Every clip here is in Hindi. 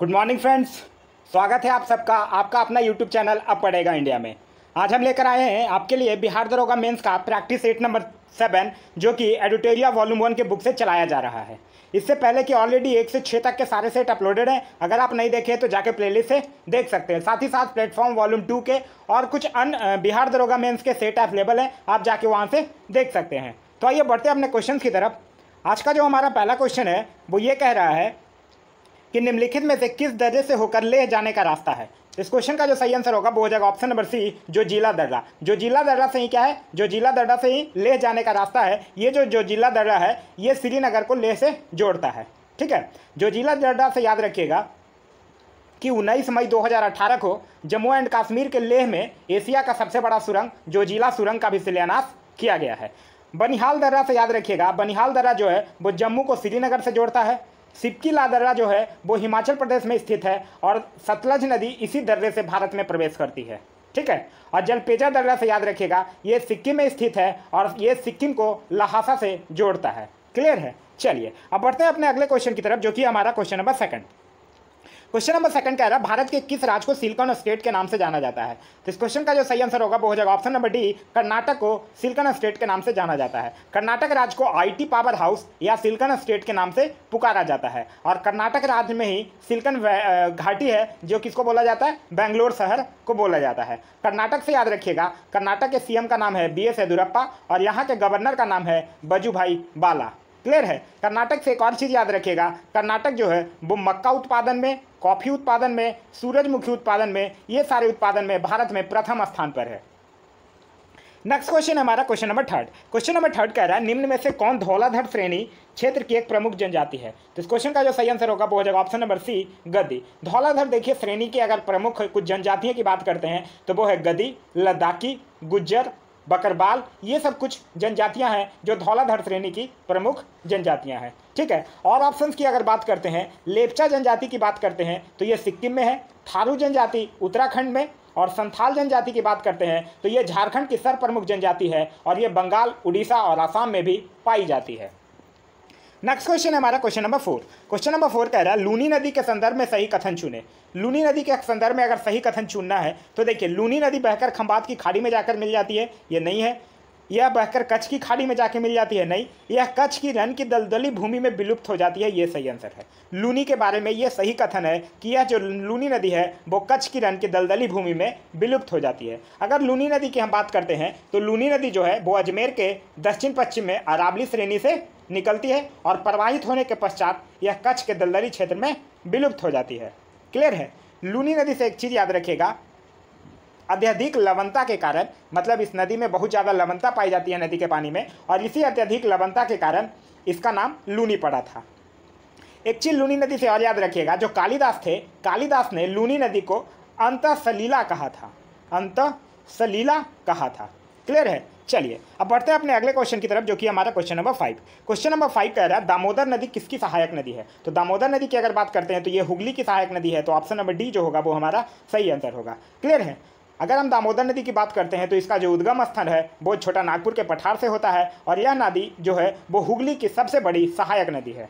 गुड मॉर्निंग फ्रेंड्स स्वागत है आप सबका आपका अपना यूट्यूब चैनल अब पड़ेगा इंडिया में आज हम लेकर आए हैं आपके लिए बिहार दरोगा मेंस का प्रैक्टिस एट नंबर सेवन जो कि एडिटोरिया वॉल्यूम वन के बुक से चलाया जा रहा है इससे पहले कि ऑलरेडी एक से छः तक के सारे सेट अपलोडेड हैं अगर आप नहीं देखे तो जाके प्ले से देख सकते हैं साथ ही साथ प्लेटफॉर्म वॉल्यूम टू के और कुछ अन बिहार दरोगा मेन्स के सेट अवेलेबल हैं आप जाके वहाँ से देख सकते हैं तो आइए बढ़ते अपने क्वेश्चन की तरफ आज का जो हमारा पहला क्वेश्चन है वो ये कह रहा है कि निम्नलिखित में से किस दर्रे से होकर लेह जाने का रास्ता है इस क्वेश्चन का जो सही आंसर होगा वो हो जाएगा ऑप्शन नंबर सी जो जिला दर्रा जो जिला दर्रा से ही क्या है जो जिला दर्रा से ही लेह जाने का रास्ता है ये जो जो जिला दर्रा है ये श्रीनगर को लेह से जोड़ता है ठीक है जो जिला दर्रा से याद रखिएगा कि उन्नीस मई 2018 को जम्मू एंड कश्मीर के लेह में एशिया का सबसे बड़ा सुरंग जो जिला सुरंग का भी शिलान्यास किया गया है बनिहाल दर्रा से याद रखिएगा बनिहाल दर्रा जो है वो जम्मू को श्रीनगर से जोड़ता है सिपकी ला दर्रा जो है वो हिमाचल प्रदेश में स्थित है और सतलज नदी इसी दर्रे से भारत में प्रवेश करती है ठीक है और जलपेजा दर्रा से याद रखिएगा ये सिक्किम में स्थित है और ये सिक्किम को लहासा से जोड़ता है क्लियर है चलिए अब बढ़ते हैं अपने अगले क्वेश्चन की तरफ जो कि हमारा question number second question number second कह रहा है भारत के किस राज्य को सिल्कन स्टेट के नाम से जाना जाता है तो इस क्वेश्चन का जो सही आंसर होगा वो हो जाएगा ऑप्शन नंबर डी कर्नाटक को सिल्कन स्टेट के नाम से जाना जाता है कर्नाटक राज्य को आईटी पावर हाउस या सिल्कन स्टेट के नाम से पुकारा जाता है और कर्नाटक राज्य में ही सिल्कन घाटी है जो किसको बोला जाता है बेंगलोर शहर को बोला जाता है कर्नाटक से याद रखिएगा कर्नाटक के सीएम का नाम है बी एस येदुरप्पा और यहाँ के गवर्नर का नाम है बजूभाई बाला क्लियर है कर्नाटक से एक और चीज़ याद रखिएगा कर्नाटक जो है वो मक्का उत्पादन में कॉफ़ी उत्पादन में सूरजमुखी उत्पादन में ये सारे उत्पादन में भारत में प्रथम स्थान पर है नेक्स्ट क्वेश्चन हमारा question number third question number third कह रहा है निम्न में से कौन धौलाधर श्रेणी क्षेत्र की एक प्रमुख जनजाति है तो इस क्वेश्चन का जो सही आंसर होगा वो हो जाएगा ऑप्शन नंबर सी गदी धौलाधर देखिए श्रेणी की अगर प्रमुख कुछ जनजातियों की बात करते हैं तो वो है गदी लद्दाखी गुज्जर बकरबाल ये सब कुछ जनजातियां हैं जो धौलाधर श्रेणी की प्रमुख जनजातियां हैं ठीक है और ऑप्शंस की अगर बात करते हैं लेपचा जनजाति की बात करते हैं तो ये सिक्किम में है थारू जनजाति उत्तराखंड में और संथाल जनजाति की बात करते हैं तो ये झारखंड की सर्व प्रमुख जनजाति है और ये बंगाल उड़ीसा और आसाम में भी पाई जाती है नेक्स्ट क्वेश्चन है हमारा question number four question number four कह रहा है लूनी नदी के संदर्भ में सही कथन चुने लूनी नदी के संदर्भ में अगर सही कथन चुनना है तो देखिए लूनी नदी बहकर खम्बात की खाड़ी में जाकर मिल जाती है ये नहीं है यह बहकर कच्छ की खाड़ी में जाके मिल जाती है नहीं यह कच्छ की रन की दलदली भूमि में विलुप्त हो जाती है ये सही आंसर है लूनी के बारे में यह सही कथन है कि यह जो लूनी नदी है वो कच्छ की रन की दलदली भूमि में विलुप्त हो जाती है अगर लूनी नदी की हम बात करते हैं तो लूनी नदी जो है वो अजमेर के दक्षिण पश्चिम में अरावली श्रेणी से निकलती है और प्रवाहित होने के पश्चात यह कच्छ के दलदली क्षेत्र में विलुप्त हो जाती है क्लियर है लूनी नदी से एक चीज़ याद रखिएगा अत्यधिक लवणता के कारण मतलब इस नदी में बहुत ज़्यादा लवणता पाई जाती है नदी के पानी में और इसी अत्यधिक लवणता के कारण इसका नाम लूनी पड़ा था एक चीज लूनी नदी से और याद रखिएगा जो कालिदास थे कालिदास ने लूनी नदी को अंत सलीला कहा था अंत सलीला कहा था क्लियर है चलिए अब बढ़ते हैं अपने अगले क्वेश्चन की तरफ जो कि हमारा question number five question number five कह रहा है दामोदर नदी किसकी सहायक नदी है तो दामोदर नदी की अगर बात करते हैं तो ये हुगली की सहायक नदी है तो ऑप्शन नंबर डी जो होगा वो हमारा सही आंसर होगा क्लियर है अगर हम दामोदर नदी की बात करते हैं तो इसका जो उद्गम स्थल है वो छोटा नागपुर के पठार से होता है और यह नदी जो है वो हुगली की सबसे बड़ी सहायक नदी है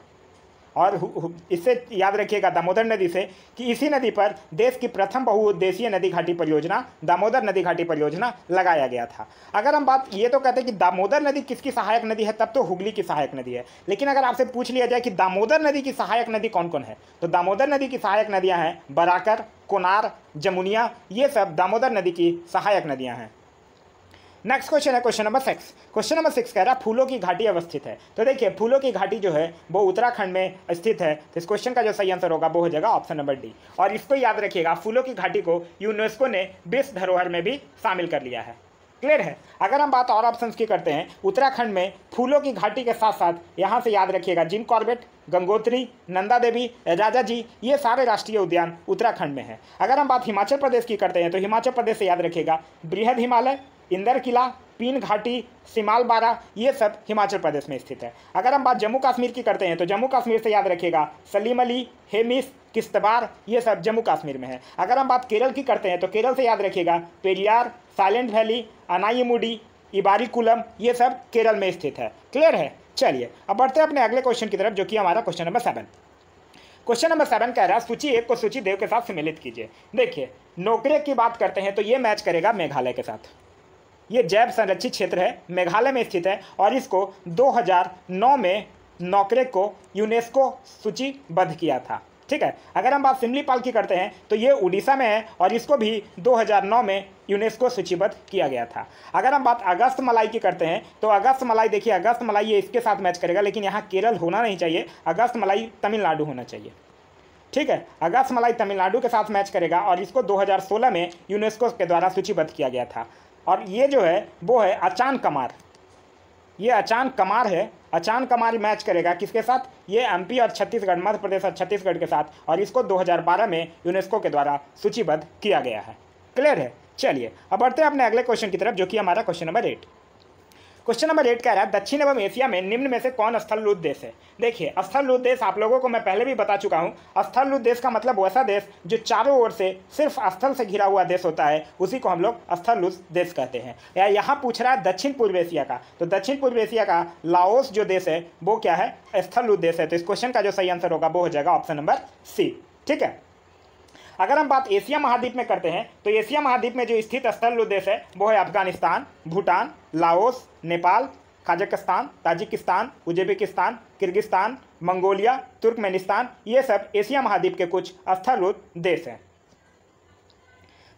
और इससे याद रखिएगा दामोदर नदी से कि इसी नदी पर देश की प्रथम बहुउद्देशीय नदी घाटी परियोजना दामोदर नदी घाटी परियोजना लगाया गया था अगर हम बात ये तो कहते हैं कि दामोदर नदी किसकी सहायक नदी है तब तो हुगली की सहायक नदी है लेकिन अगर आपसे पूछ लिया जाए कि दामोदर नदी की सहायक नदी कौन कौन है तो दामोदर नदी की सहायक नदियाँ हैं बराकर कोनार जमुनिया ये सब दामोदर नदी की सहायक नदियाँ हैं नेक्स्ट क्वेश्चन है question number six question number six कह रहा है फूलों की घाटी अवस्थित है तो देखिए फूलों की घाटी जो है वो उत्तराखंड में स्थित है तो इस क्वेश्चन का जो सही आंसर होगा वो हो जाएगा ऑप्शन नंबर डी और इसको याद रखिएगा फूलों की घाटी को यूनेस्को ने विश्व धरोहर में भी शामिल कर लिया है क्लियर है अगर हम बात और ऑप्शन की करते हैं उत्तराखंड में फूलों की घाटी के साथ साथ यहाँ से याद रखिएगा Jim Corbett Gangotri Nanda Devi Rajaji ये सारे राष्ट्रीय उद्यान उत्तराखंड में हैं अगर हम बात हिमाचल प्रदेश की करते हैं तो हिमाचल प्रदेश से याद रखिएगा बृहद हिमालय इंदर किला पीन घाटी सिमालबारा ये सब हिमाचल प्रदेश में स्थित है अगर हम बात जम्मू कश्मीर की करते हैं तो जम्मू कश्मीर से याद रखिएगा सलीम अली हेमिस किश्तवाड़ ये सब जम्मू कश्मीर में है अगर हम बात केरल की करते हैं तो केरल से याद रखिएगा पेरियार साइलेंट वैली अनाईमुडी इबारिकुलम ये सब केरल में स्थित है क्लियर है चलिए अब बढ़ते हैं अपने अगले क्वेश्चन की तरफ जो कि हमारा question number seven question number seven कह रहा है सूची एक को सूची देव के साथ सम्मिलित कीजिए देखिए नौकरी की बात करते हैं तो ये मैच करेगा मेघालय के साथ ये जैव संरक्षित क्षेत्र है मेघालय में स्थित है और इसको 2009 में नौकरे को यूनेस्को सूचीबद्ध किया था ठीक है अगर हम बात सिमलीपाल की करते हैं तो ये उड़ीसा में है और इसको भी 2009 में यूनेस्को सूचीबद्ध किया गया था अगर हम बात अगस्त मलाई की करते हैं तो अगस्त मलाई देखिए अगस्त मलाई ये इसके साथ मैच करेगा लेकिन यहाँ केरल होना नहीं चाहिए अगस्त मलाई तमिलनाडु होना चाहिए ठीक है अगस्त मलाई तमिलनाडु के साथ मैच करेगा और इसको 2016 में यूनेस्को के द्वारा सूचीबद्ध किया गया था और ये जो है वो है अचान कमार ये अचान कमार है अचान कमार मैच करेगा किसके साथ ये एमपी और छत्तीसगढ़ मध्य प्रदेश और छत्तीसगढ़ के साथ और इसको 2012 में यूनेस्को के द्वारा सूचीबद्ध किया गया है क्लियर है चलिए अब बढ़ते हैं अपने अगले क्वेश्चन की तरफ जो कि हमारा question number eight question number eight कह रहा है दक्षिण एवं एशिया में निम्न में से कौन स्थलरूप देश है देखिए स्थलरूप देश आप लोगों को मैं पहले भी बता चुका हूँ स्थलरूप देश का मतलब वैसा देश जो चारों ओर से सिर्फ स्थल से घिरा हुआ देश होता है उसी को हम लोग स्थलरूप देश कहते हैं या यहाँ पूछ रहा है दक्षिण पूर्व एशिया का तो दक्षिण पूर्व एशिया का लाओस जो देश है वो क्या है स्थलरूप देश है तो इस क्वेश्चन का जो सही आंसर होगा वो हो जाएगा ऑप्शन नंबर सी ठीक है अगर हम बात एशिया महाद्वीप में करते हैं तो एशिया महाद्वीप में जो स्थित स्थल देश है वो है Afghanistan Bhutan Laos Nepal Kazakhstan Tajikistan Uzbekistan Kyrgyzstan Mongolia Turkmenistan ये सब एशिया महाद्वीप के कुछ स्थल देश हैं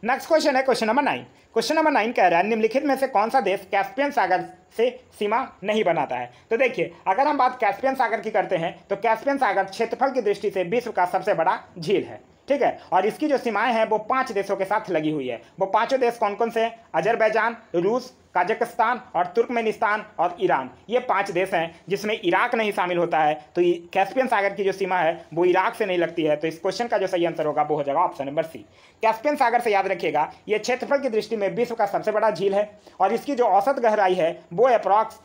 नेक्स्ट क्वेश्चन है question number nine question number nine कह रहा है निम्नलिखित में से कौन सा देश कैस्पियन सागर से सीमा नहीं बनाता है तो देखिए अगर हम बात कैस्पियन सागर की करते हैं तो कैस्पियन सागर क्षेत्रफल की दृष्टि से विश्व का सबसे बड़ा झील है ठीक है और इसकी जो सीमाएं हैं वो पांच देशों के साथ लगी हुई है वो पांचों देश कौन कौन से हैं अजरबैजान रूस काजकिस्तान और तुर्कमेनिस्तान और ईरान ये पांच देश हैं जिसमें इराक नहीं शामिल होता है तो कैस्पियन सागर की जो सीमा है वो इराक से नहीं लगती है तो इस क्वेश्चन का जो सही आंसर होगा वो हो जाएगा ऑप्शन नंबर सी कैस्पियन सागर से याद रखिएगा ये क्षेत्रफल की दृष्टि में विश्व का सबसे बड़ा झील है और इसकी जो औसत गहराई है वो अप्रॉक्स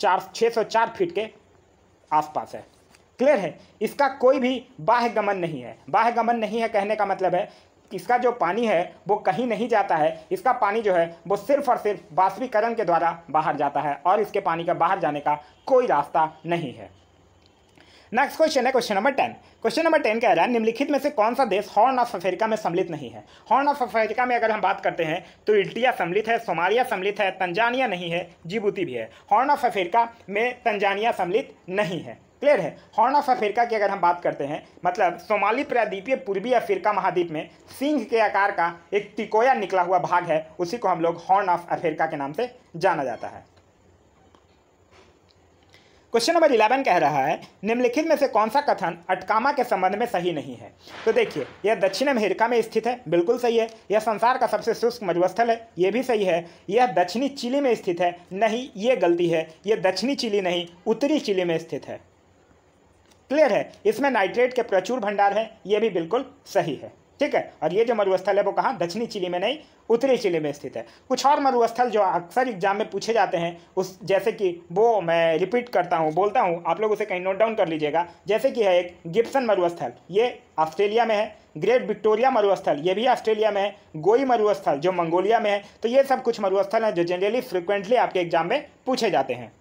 चार फीट के आसपास है क्लियर है इसका कोई भी बाह्य गमन नहीं है बाह्य गमन नहीं है कहने का मतलब है इसका जो पानी है वो कहीं नहीं जाता है इसका पानी जो है वो सिर्फ और सिर्फ वाष्पीकरण के द्वारा बाहर जाता है और इसके पानी का बाहर जाने का कोई रास्ता नहीं है नेक्स्ट क्वेश्चन है question number ten question number ten कह रहा है निम्नलिखित में से कौन सा देश हॉर्न ऑफ अफ्रीका में सम्मिलित नहीं है हॉर्न ऑफ अफ्रीका में अगर हम बात करते हैं तो इल्टिया सम्मिलित है सोमालिया सम्मिलित है तंजानिया नहीं है जिबूती भी है हॉर्न ऑफ अफ्रीका में तंजानिया सम्मिलित नहीं है क्लियर है हॉर्न ऑफ अफ्रीका की अगर हम बात करते हैं मतलब सोमाली प्रायद्वीपीय पूर्वी अफ्रीका महाद्वीप में सिंह के आकार का एक तिकोया निकला हुआ भाग है उसी को हम लोग हॉर्न ऑफ अफ्रीका के नाम से जाना जाता है क्वेश्चन नंबर इलेवन कह रहा है निम्नलिखित में से कौन सा कथन अटकामा के संबंध में सही नहीं है तो देखिए यह दक्षिण अमेरिका में स्थित है बिल्कुल सही है यह संसार का सबसे शुष्क मरुस्थल है यह भी सही है यह दक्षिणी चिली में स्थित है नहीं ये गलती है यह दक्षिणी चिली नहीं उत्तरी चिली में स्थित है क्लियर है इसमें नाइट्रेट के प्रचुर भंडार है ये भी बिल्कुल सही है ठीक है और ये जो मरुस्थल है वो कहाँ दक्षिणी चिली में नहीं उत्तरी चिली में स्थित है कुछ और मरुस्थल जो अक्सर एग्जाम में पूछे जाते हैं उस जैसे कि वो मैं रिपीट करता हूँ बोलता हूँ आप लोग उसे कहीं नोट डाउन कर लीजिएगा जैसे कि है एक गिप्सन मरुस्थल ये ऑस्ट्रेलिया में है ग्रेट विक्टोरिया मरुस्थल ये भी ऑस्ट्रेलिया में है गोई मरुस्थल जो मंगोलिया में है तो ये सब कुछ मरुस्थल हैं जो जनरली फ्रिक्वेंटली आपके एग्जाम में पूछे जाते हैं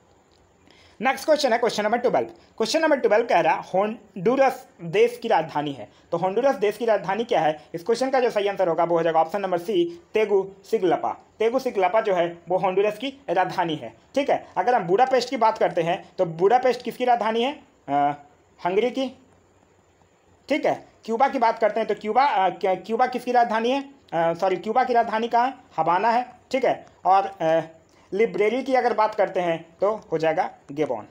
नेक्स्ट क्वेश्चन है question number twelve question number twelve कह रहा है होंडुरस देश की राजधानी है तो होंडुरस देश की राजधानी क्या है इस क्वेश्चन का जो सही आंसर होगा वो हो जाएगा ऑप्शन नंबर सी तेगु सिगलपा तेगु सिगलपा जो है वो होंडुरस की राजधानी है ठीक है अगर हम बूढ़ापेस्ट की बात करते हैं तो बूढ़ापेस्ट किसकी राजधानी है हंगरी की ठीक है क्यूबा की बात करते हैं तो क्यूबा क्यूबा किसकी राजधानी है सॉरी क्यूबा की राजधानी कहाँ हबाना है ठीक है और आ, लिब्रेरी की अगर बात करते हैं तो हो जाएगा गेबॉन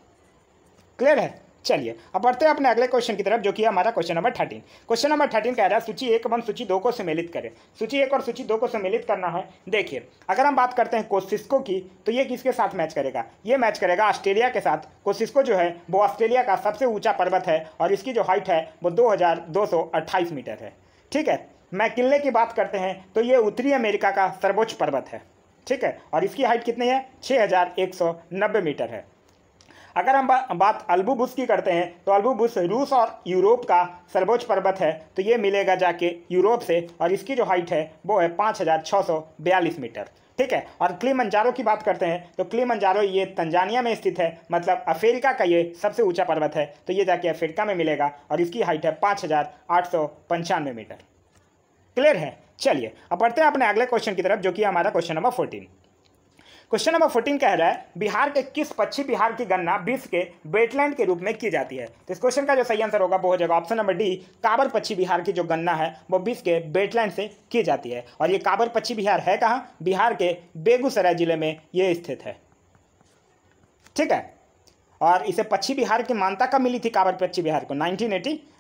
क्लियर है चलिए अब बढ़ते हैं अपने अगले क्वेश्चन की तरफ जो कि हमारा question number thirteen question number thirteen कह रहा है सूची एक एवं सूची दो को सम्मिलित करें सूची एक और सूची दो को सम्मिलित करना है देखिए अगर हम बात करते हैं कोसिस्को की तो ये किसके साथ मैच करेगा ये मैच करेगा ऑस्ट्रेलिया के साथ कोसिस्को जो है वो ऑस्ट्रेलिया का सबसे ऊँचा पर्वत है और इसकी जो हाइट है वो दो मीटर है ठीक है मैकिल्ले की बात करते हैं तो ये उत्तरी अमेरिका का सर्वोच्च पर्वत है ठीक है और इसकी हाइट कितनी है छः मीटर है अगर हम बा, बात अल्बुबुस की करते हैं तो अल्बुबुस रूस और यूरोप का सर्वोच्च पर्वत है तो ये मिलेगा जाके यूरोप से और इसकी जो हाइट है वो है पाँच हजार छः सौ बयालीस मीटर ठीक है और क्लीमंजारो की बात करते हैं तो क्लीमंजारो ये तंजानिया में स्थित है मतलब अफ्रीका का ये सबसे ऊंचा पर्वत है तो ये जाके अफ्रीका में मिलेगा और इसकी हाइट है पाँच मीटर क्लियर है चलिए अब पढ़ते हैं अपने अगले क्वेश्चन की तरफ जो कि हमारा question number fourteen question number fourteen कह रहा है बिहार के किस पश्चिम बिहार की गणना विश्व के वेटलैंड के रूप में की जाती है तो इस क्वेश्चन का जो सही आंसर होगा वो हो जाएगा ऑप्शन नंबर डी काबर पश्चिम बिहार की जो गणना है वो विश्व के वेटलैंड से की जाती है और ये काबर पश्चिम बिहार है कहाँ बिहार के बेगूसराय जिले में ये स्थित है ठीक है और इसे पश्चिम बिहार की मान्यता कब मिली थी काबर पश्चिम बिहार को नाइनटीन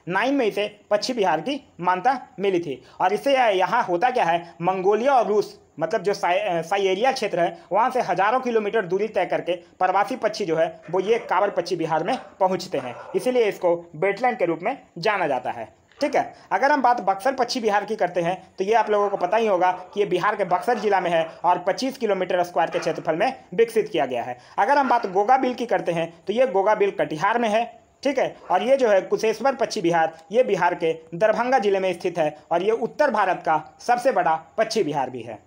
नाइन में इसे पश्चिम बिहार की मान्यता मिली थी और इससे यहाँ होता क्या है मंगोलिया और रूस मतलब जो साइएरिया क्षेत्र है वहाँ से हजारों किलोमीटर दूरी तय करके प्रवासी पक्षी जो है वो ये कांवर पक्षी बिहार में पहुँचते हैं इसीलिए इसको बेटलैंड के रूप में जाना जाता है ठीक है अगर हम बात बक्सर पक्षी बिहार की करते हैं तो ये आप लोगों को पता ही होगा कि ये बिहार के बक्सर जिला में है और 25 किलोमीटर स्क्वायर के क्षेत्रफल में विकसित किया गया है अगर हम बात गोगा बिल की करते हैं तो ये गोगा बिल कटिहार में है ठीक है और ये जो है कुशेश्वर पक्षी बिहार ये बिहार के दरभंगा जिले में स्थित है और ये उत्तर भारत का सबसे बड़ा पक्षी बिहार भी है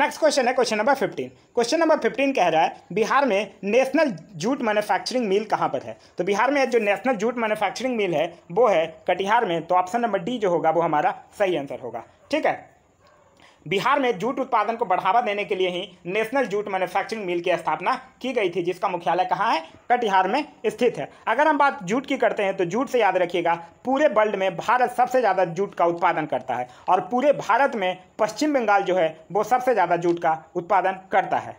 नेक्स्ट क्वेश्चन है question number fifteen question number fifteen कह रहा है बिहार में नेशनल जूट मैन्युफैक्चरिंग मिल कहाँ पर है तो बिहार में जो नेशनल जूट मैन्युफैक्चरिंग मिल है वो है कटिहार में तो ऑप्शन नंबर डी जो होगा वो हमारा सही आंसर होगा ठीक है बिहार में जूट उत्पादन को बढ़ावा देने के लिए ही नेशनल जूट मैन्युफैक्चरिंग मिल की स्थापना की गई थी जिसका मुख्यालय कहाँ है कटिहार में स्थित है अगर हम बात जूट की करते हैं तो जूट से याद रखिएगा पूरे वर्ल्ड में भारत सबसे ज़्यादा जूट का उत्पादन करता है और पूरे भारत में पश्चिम बंगाल जो है वो सबसे ज़्यादा जूट का उत्पादन करता है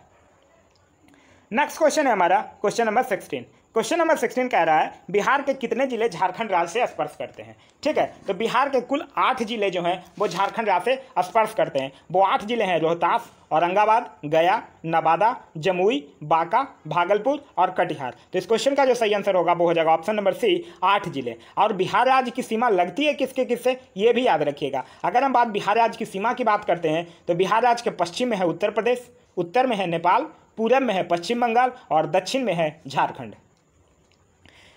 नेक्स्ट क्वेश्चन है हमारा question number sixteen question number sixteen कह रहा है बिहार के कितने जिले झारखंड राज्य से स्पर्श करते हैं ठीक है तो बिहार के कुल आठ जिले जो हैं वो झारखंड राज्य से स्पर्श करते हैं वो आठ जिले हैं रोहतास औरंगाबाद गया नवादा जमुई बांका भागलपुर और कटिहार तो इस क्वेश्चन का जो सही आंसर होगा वो हो जाएगा ऑप्शन नंबर सी आठ जिले और बिहार राज्य की सीमा लगती है किसके किससे ये भी याद रखिएगा अगर हम बात बिहार राज्य की सीमा की बात करते हैं तो बिहार राज्य के पश्चिम में है उत्तर प्रदेश उत्तर में है नेपाल पूर्व में है पश्चिम बंगाल और दक्षिण में है झारखंड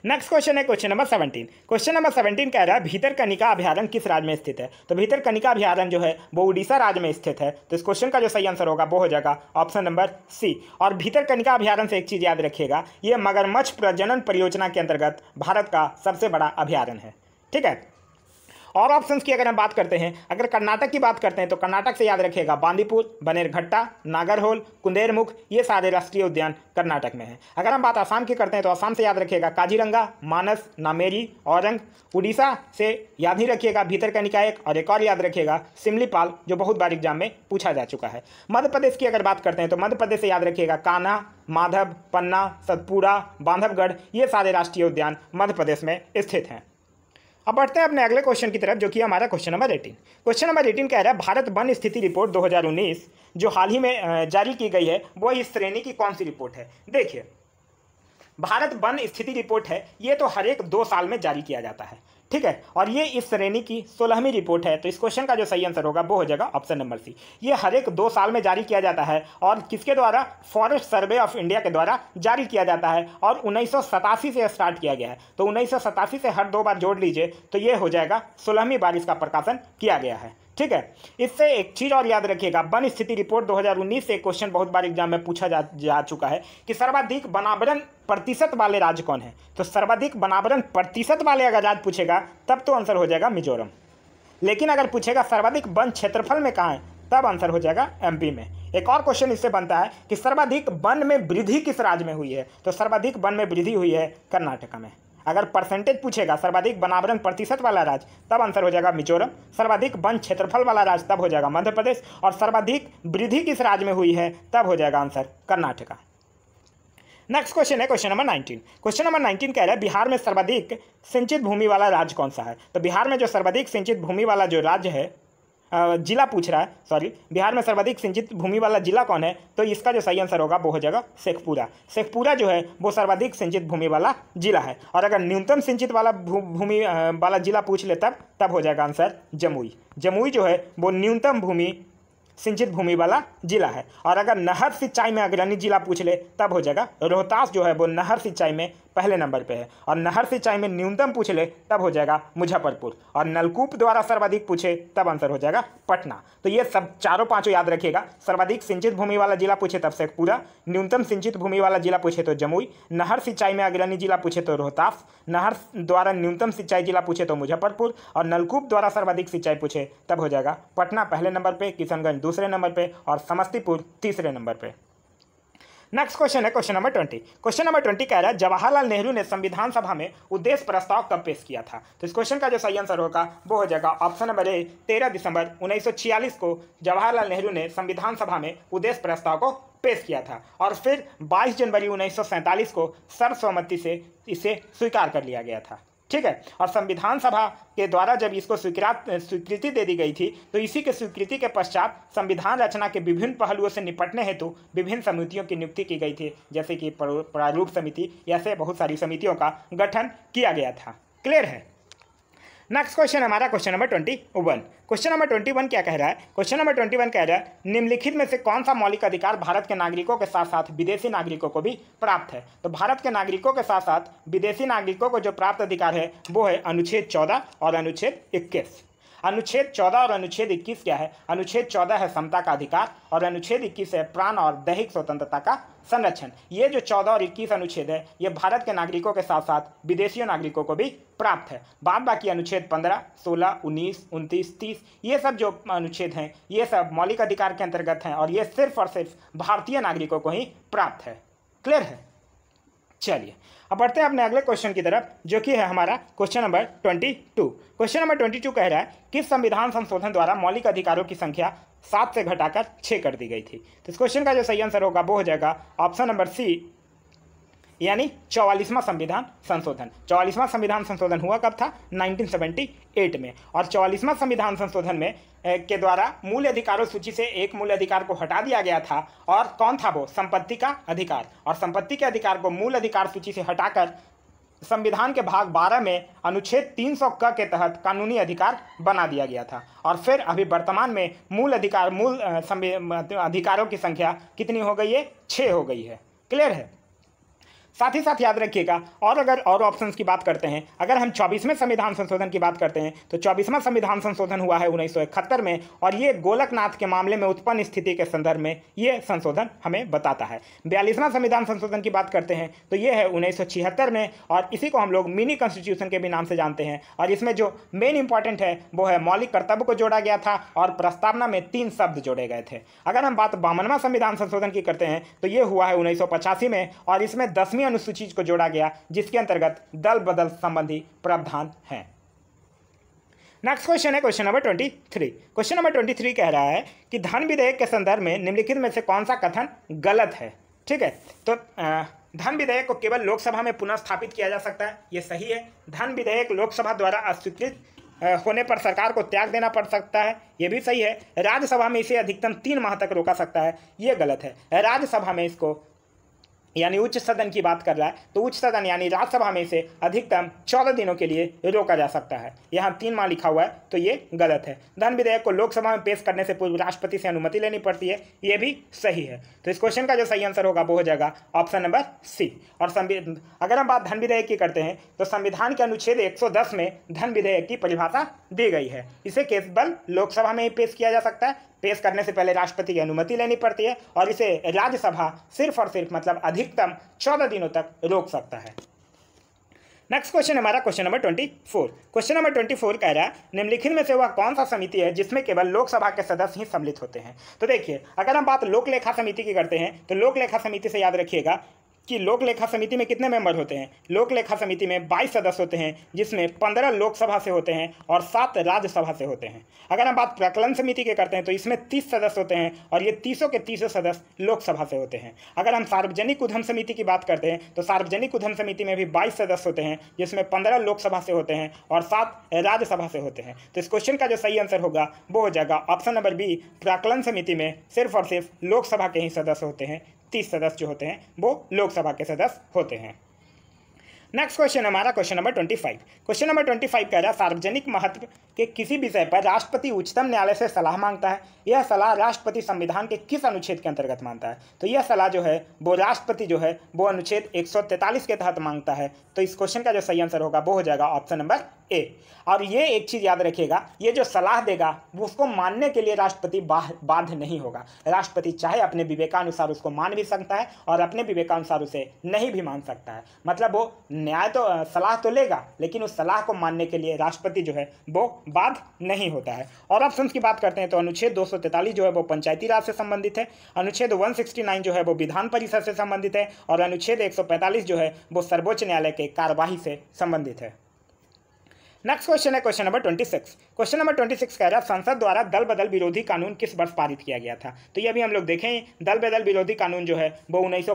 नेक्स्ट क्वेश्चन है question number seventeen question number seventeen कह रहा है भीतर कनिका अभ्यारण किस राज्य में स्थित है तो भीतरकनिका अभ्यारण जो है वो उड़ीसा राज्य में स्थित है तो इस क्वेश्चन का जो सही आंसर होगा वो हो जाएगा ऑप्शन नंबर सी और भीतर कनिका अभ्यारण से एक चीज़ याद रखिएगा ये मगरमच्छ प्रजनन परियोजना के अंतर्गत भारत का सबसे बड़ा अभ्यारण है ठीक है और ऑप्शन की अगर हम बात करते हैं अगर कर्नाटक की बात करते हैं तो कर्नाटक से याद रखिएगा बांदीपुर बनेरघट्टा नागरहोल कुंदेरमुख ये सारे राष्ट्रीय उद्यान कर्नाटक में हैं अगर हम बात आसाम की करते हैं तो आसाम से याद रखिएगा काजीरंगा मानस नामेरी औरंग उड़ीसा से याद ही रखिएगा भीतर का निकाय और एक और याद रखिएगा सिमलीपाल जो बहुत बार एग्जाम में पूछा जा चुका है मध्य प्रदेश की अगर बात करते हैं तो मध्य प्रदेश से याद रखिएगा काना माधव पन्ना सतपुड़ा बांधवगढ़ ये सारे राष्ट्रीय उद्यान मध्य प्रदेश में स्थित हैं अब बढ़ते हैं अपने अगले क्वेश्चन की तरफ जो कि हमारा question number eighteen question number eighteen कह रहा है भारत वन स्थिति रिपोर्ट 2019 जो हाल ही में जारी की गई है वो इस श्रेणी की कौन सी रिपोर्ट है देखिए भारत वन स्थिति रिपोर्ट है ये तो हर एक दो साल में जारी किया जाता है ठीक है और ये इस श्रेणी की सोलहवीं रिपोर्ट है तो इस क्वेश्चन का जो सही आंसर होगा वो हो जाएगा ऑप्शन नंबर सी ये हर एक दो साल में जारी किया जाता है और किसके द्वारा फॉरेस्ट सर्वे ऑफ इंडिया के द्वारा जारी किया जाता है और उन्नीस से स्टार्ट किया गया है तो उन्नीस से हर दो बार जोड़ लीजिए तो ये हो जाएगा सोलहवीं बार इसका प्रकाशन किया गया है ठीक है इससे एक चीज़ और याद रखिएगा वन स्थिति रिपोर्ट 2019 से क्वेश्चन बहुत बार एग्जाम में पूछा जा, जा चुका है कि सर्वाधिक बनावरण प्रतिशत वाले राज्य कौन है तो सर्वाधिक बनावरण प्रतिशत वाले अगर राज्य पूछेगा तब तो आंसर हो जाएगा मिजोरम लेकिन अगर पूछेगा सर्वाधिक वन क्षेत्रफल में कहाँ है तब आंसर हो जाएगा एम में एक और क्वेश्चन इससे बनता है कि सर्वाधिक वन में वृद्धि किस राज्य में हुई है तो सर्वाधिक वन में वृद्धि हुई है कर्नाटका में अगर परसेंटेज पूछेगा सर्वाधिक बनावरण प्रतिशत वाला राज्य तब आंसर हो जाएगा मिजोरम सर्वाधिक वन क्षेत्रफल वाला राज्य तब हो जाएगा मध्य प्रदेश और सर्वाधिक वृद्धि किस राज्य में हुई है तब हो जाएगा आंसर कर्नाटका नेक्स्ट क्वेश्चन है question number nineteen question number nineteen कह रहा है बिहार में सर्वाधिक सिंचित भूमि वाला राज्य कौन सा है तो बिहार में जो सर्वाधिक सिंचित भूमि वाला जो राज्य है जिला पूछ रहा है सॉरी बिहार में सर्वाधिक सिंचित भूमि वाला जिला कौन है तो इसका जो सही आंसर होगा वो हो जाएगा शेखपुरा शेखपुरा जो है वो सर्वाधिक सिंचित भूमि वाला जिला है और अगर न्यूनतम सिंचित वाला भूमि वाला जिला पूछ ले तब तब हो जाएगा आंसर जमुई जमुई जो है वो न्यूनतम भूमि सिंचित भूमि वाला जिला है और अगर नहर सिंचाई में अग्रणी जिला पूछ ले तब हो जाएगा रोहतास जो है वो नहर सिंचाई में पहले नंबर पे है और नहर सिंचाई में न्यूनतम पूछ ले तब हो जाएगा मुजफ्फरपुर और नलकूप द्वारा सर्वाधिक पूछे तब आंसर हो जाएगा पटना तो ये सब चारों पाँचों याद रखिएगा सर्वाधिक सिंचित भूमि वाला जिला पूछे तब से पूरा न्यूनतम सिंचित भूमि वाला जिला पूछे तो जमुई नहर सिंचाई में अग्रणी जिला पूछे तो रोहतास नहर द्वारा न्यूनतम सिंचाई जिला पूछे तो मुजफ्फरपुर और नलकूप द्वारा सर्वाधिक सिंचाई पूछे तब हो जाएगा पटना पहले नंबर पर किशनगंज दूसरे नंबर पर और समस्तीपुर तीसरे नंबर पर नेक्स्ट क्वेश्चन है question number twenty question number twenty कह रहा है जवाहरलाल नेहरू ने संविधान सभा में उद्देश्य प्रस्ताव कब पेश किया था तो इस क्वेश्चन का जो सही आंसर होगा वो हो जाएगा ऑप्शन नंबर ए तेरह दिसंबर उन्नीस को जवाहरलाल नेहरू ने संविधान सभा में उद्देश्य प्रस्ताव को पेश किया था और फिर 22 जनवरी उन्नीस को सर्वसम्मति से इसे स्वीकार कर लिया गया था ठीक है और संविधान सभा के द्वारा जब इसको स्वीकृत स्वीकृति दे दी गई थी तो इसी के स्वीकृति के पश्चात संविधान रचना के विभिन्न पहलुओं से निपटने हेतु विभिन्न समितियों की नियुक्ति की गई थी जैसे कि प्रारूप समिति ऐसे बहुत सारी समितियों का गठन किया गया था क्लियर है नेक्स्ट क्वेश्चन हमारा question number twenty one question number twenty one क्या कह रहा है क्वेश्चन नंबर ट्वेंटी वन कह रहा है निम्नलिखित में से कौन सा मौलिक अधिकार भारत के नागरिकों के साथ साथ विदेशी नागरिकों को भी प्राप्त है तो भारत के नागरिकों के साथ साथ विदेशी नागरिकों को जो प्राप्त अधिकार है वो है अनुच्छेद चौदह और अनुच्छेद इक्कीस अनुच्छेद चौदह और अनुच्छेद इक्कीस क्या है अनुच्छेद चौदह है समता का अधिकार और अनुच्छेद इक्कीस है प्राण और दैहिक स्वतंत्रता का संरक्षण ये जो चौदह और इक्कीस अनुच्छेद है ये भारत के नागरिकों के साथ साथ विदेशियों नागरिकों को भी प्राप्त है बाद बाकी अनुच्छेद पंद्रह सोलह उन्नीस उनतीस तीस ये सब जो अनुच्छेद हैं ये सब मौलिक अधिकार के अंतर्गत हैं और ये सिर्फ और सिर्फ भारतीय नागरिकों को ही प्राप्त है क्लियर है चलिए अब बढ़ते हैं अपने अगले क्वेश्चन की तरफ जो कि है हमारा question number twenty two question number twenty two कह रहा है कि संविधान संशोधन द्वारा मौलिक अधिकारों की संख्या सात से घटाकर छः कर दी गई थी तो इस क्वेश्चन का जो सही आंसर होगा वो हो जाएगा ऑप्शन नंबर सी यानी चौवालीसवां संविधान संशोधन चौवालीसवां संविधान संशोधन हुआ कब था 1978 में और चौवालीसवां संविधान संशोधन में के द्वारा मूल अधिकारों सूची से एक मूल अधिकार को हटा दिया गया था और कौन था वो संपत्ति का अधिकार और संपत्ति के अधिकार को मूल अधिकार सूची से हटाकर संविधान के भाग 12 में अनुच्छेद 300 क के तहत कानूनी अधिकार बना दिया गया था और फिर अभी वर्तमान में मूल अधिकार मूल अधिकारों की संख्या कितनी हो गई है छः हो गई है क्लियर है साथ ही साथ याद रखिएगा और अगर और ऑप्शंस की बात करते हैं अगर हम चौबीसवें संविधान संशोधन की बात करते हैं तो चौबीसवां संविधान संशोधन हुआ है उन्नीस में और ये गोलकनाथ के मामले में उत्पन्न स्थिति के संदर्भ में ये संशोधन हमें बताता है बयालीसवां संविधान संशोधन की बात करते हैं तो ये है उन्नीस में और इसी को हम लोग मिनी कॉन्स्टिट्यूशन के भी नाम से जानते हैं और इसमें जो मेन इंपॉर्टेंट है वो है मौलिक कर्तव्य को जोड़ा गया था और प्रस्तावना में तीन शब्द जोड़े गए थे अगर हम बात बावनवां संविधान संशोधन की करते हैं तो ये हुआ है उन्नीस में और इसमें दसवीं आठवीं अनुसूची को जोड़ा गया जिसके अंतर्गत दल बदल संबंधी प्रावधान है नेक्स्ट क्वेश्चन है question number twenty three question number twenty three कह रहा है कि धन विधेयक के संदर्भ में निम्नलिखित में से कौन सा कथन गलत है ठीक है तो आ, धन विधेयक को केवल लोकसभा में पुनः स्थापित किया जा सकता है ये सही है धन विधेयक लोकसभा द्वारा अस्वीकृत होने पर सरकार को त्याग देना पड़ सकता है ये भी सही है राज्यसभा में इसे अधिकतम तीन माह तक रोका सकता है ये गलत है राज्यसभा में इसको यानी उच्च सदन की बात कर रहा है तो उच्च सदन यानी राज्यसभा में से अधिकतम चौदह दिनों के लिए रोका जा सकता है यहाँ तीन माह लिखा हुआ है तो ये गलत है धन विधेयक को लोकसभा में पेश करने से पूर्व राष्ट्रपति से अनुमति लेनी पड़ती है ये भी सही है तो इस क्वेश्चन का जो सही आंसर होगा वो हो जाएगा ऑप्शन नंबर सी और अगर हम बात धन विधेयक की करते हैं तो संविधान के अनुच्छेद एक में धन विधेयक की परिभाषा दी गई है इसे केवल लोकसभा में ही पेश किया जा सकता है पेश करने से पहले राष्ट्रपति की अनुमति लेनी पड़ती है और इसे राज्यसभा सिर्फ और सिर्फ मतलब अधिकतम चौदह दिनों तक रोक सकता है नेक्स्ट क्वेश्चन हमारा question number twenty four question number twenty four कह रहा है निम्नलिखित में से वह कौन सा समिति है जिसमें केवल लोकसभा के सदस्य ही सम्मिलित होते हैं तो देखिए अगर हम बात लोक लेखा समिति की करते हैं तो लोक लेखा समिति से याद रखिएगा कि लोक लेखा समिति में कितने मेंबर होते हैं लोक लेखा समिति में 22 सदस्य होते हैं जिसमें 15 लोकसभा से होते हैं और सात राज्यसभा से होते हैं अगर हम बात प्रकलन समिति के करते हैं तो इसमें 30 सदस्य होते हैं और ये तीसों के तीसों सदस्य लोकसभा से होते हैं अगर हम सार्वजनिक उद्यम समिति की बात करते हैं तो सार्वजनिक उद्यम समिति में भी बाईस सदस्य होते हैं जिसमें पंद्रह लोकसभा से होते हैं और सात राज्यसभा से होते हैं तो इस क्वेश्चन का जो सही आंसर होगा वो हो जाएगा ऑप्शन नंबर बी प्राकलन समिति में सिर्फ और सिर्फ लोकसभा के ही सदस्य होते हैं तीस सदस्य होते हैं वो लोकसभा के सदस्य होते हैं नेक्स्ट क्वेश्चन हमारा question number twenty five question number twenty five कह रहा है सार्वजनिक महत्व के किसी विषय पर राष्ट्रपति उच्चतम न्यायालय से सलाह मांगता है यह सलाह राष्ट्रपति संविधान के किस अनुच्छेद के अंतर्गत मानता है तो यह सलाह जो है वो राष्ट्रपति जो है वो अनुच्छेद 143 के तहत मांगता है तो इस क्वेश्चन का जो सही आंसर होगा वो हो जाएगा ऑप्शन नंबर ए और ये एक चीज़ याद रखिएगा ये जो सलाह देगा वो उसको मानने के लिए राष्ट्रपति बाध्य नहीं होगा राष्ट्रपति चाहे अपने विवेकानुसार उसको मान भी सकता है और अपने विवेकानुसार उसे नहीं भी मान सकता है मतलब वो न्याय तो सलाह तो लेगा लेकिन उस सलाह को मानने के लिए राष्ट्रपति जो है वो बाध्य नहीं होता है और ऑप्शन की बात करते हैं तो अनुच्छेद दो 143 जो है वो पंचायती राज से संबंधित है अनुच्छेद 169 जो है वो विधान परिषद से संबंधित है और अनुच्छेद 145 जो है वो सर्वोच्च न्यायालय के कार्यवाही से संबंधित है नेक्स्ट क्वेश्चन है question number twenty six question number twenty six कह रहा है संसद द्वारा दल बदल विरोधी कानून किस वर्ष पारित किया गया था तो ये अभी हम लोग देखें दल बदल विरोधी कानून जो है वो उन्नीस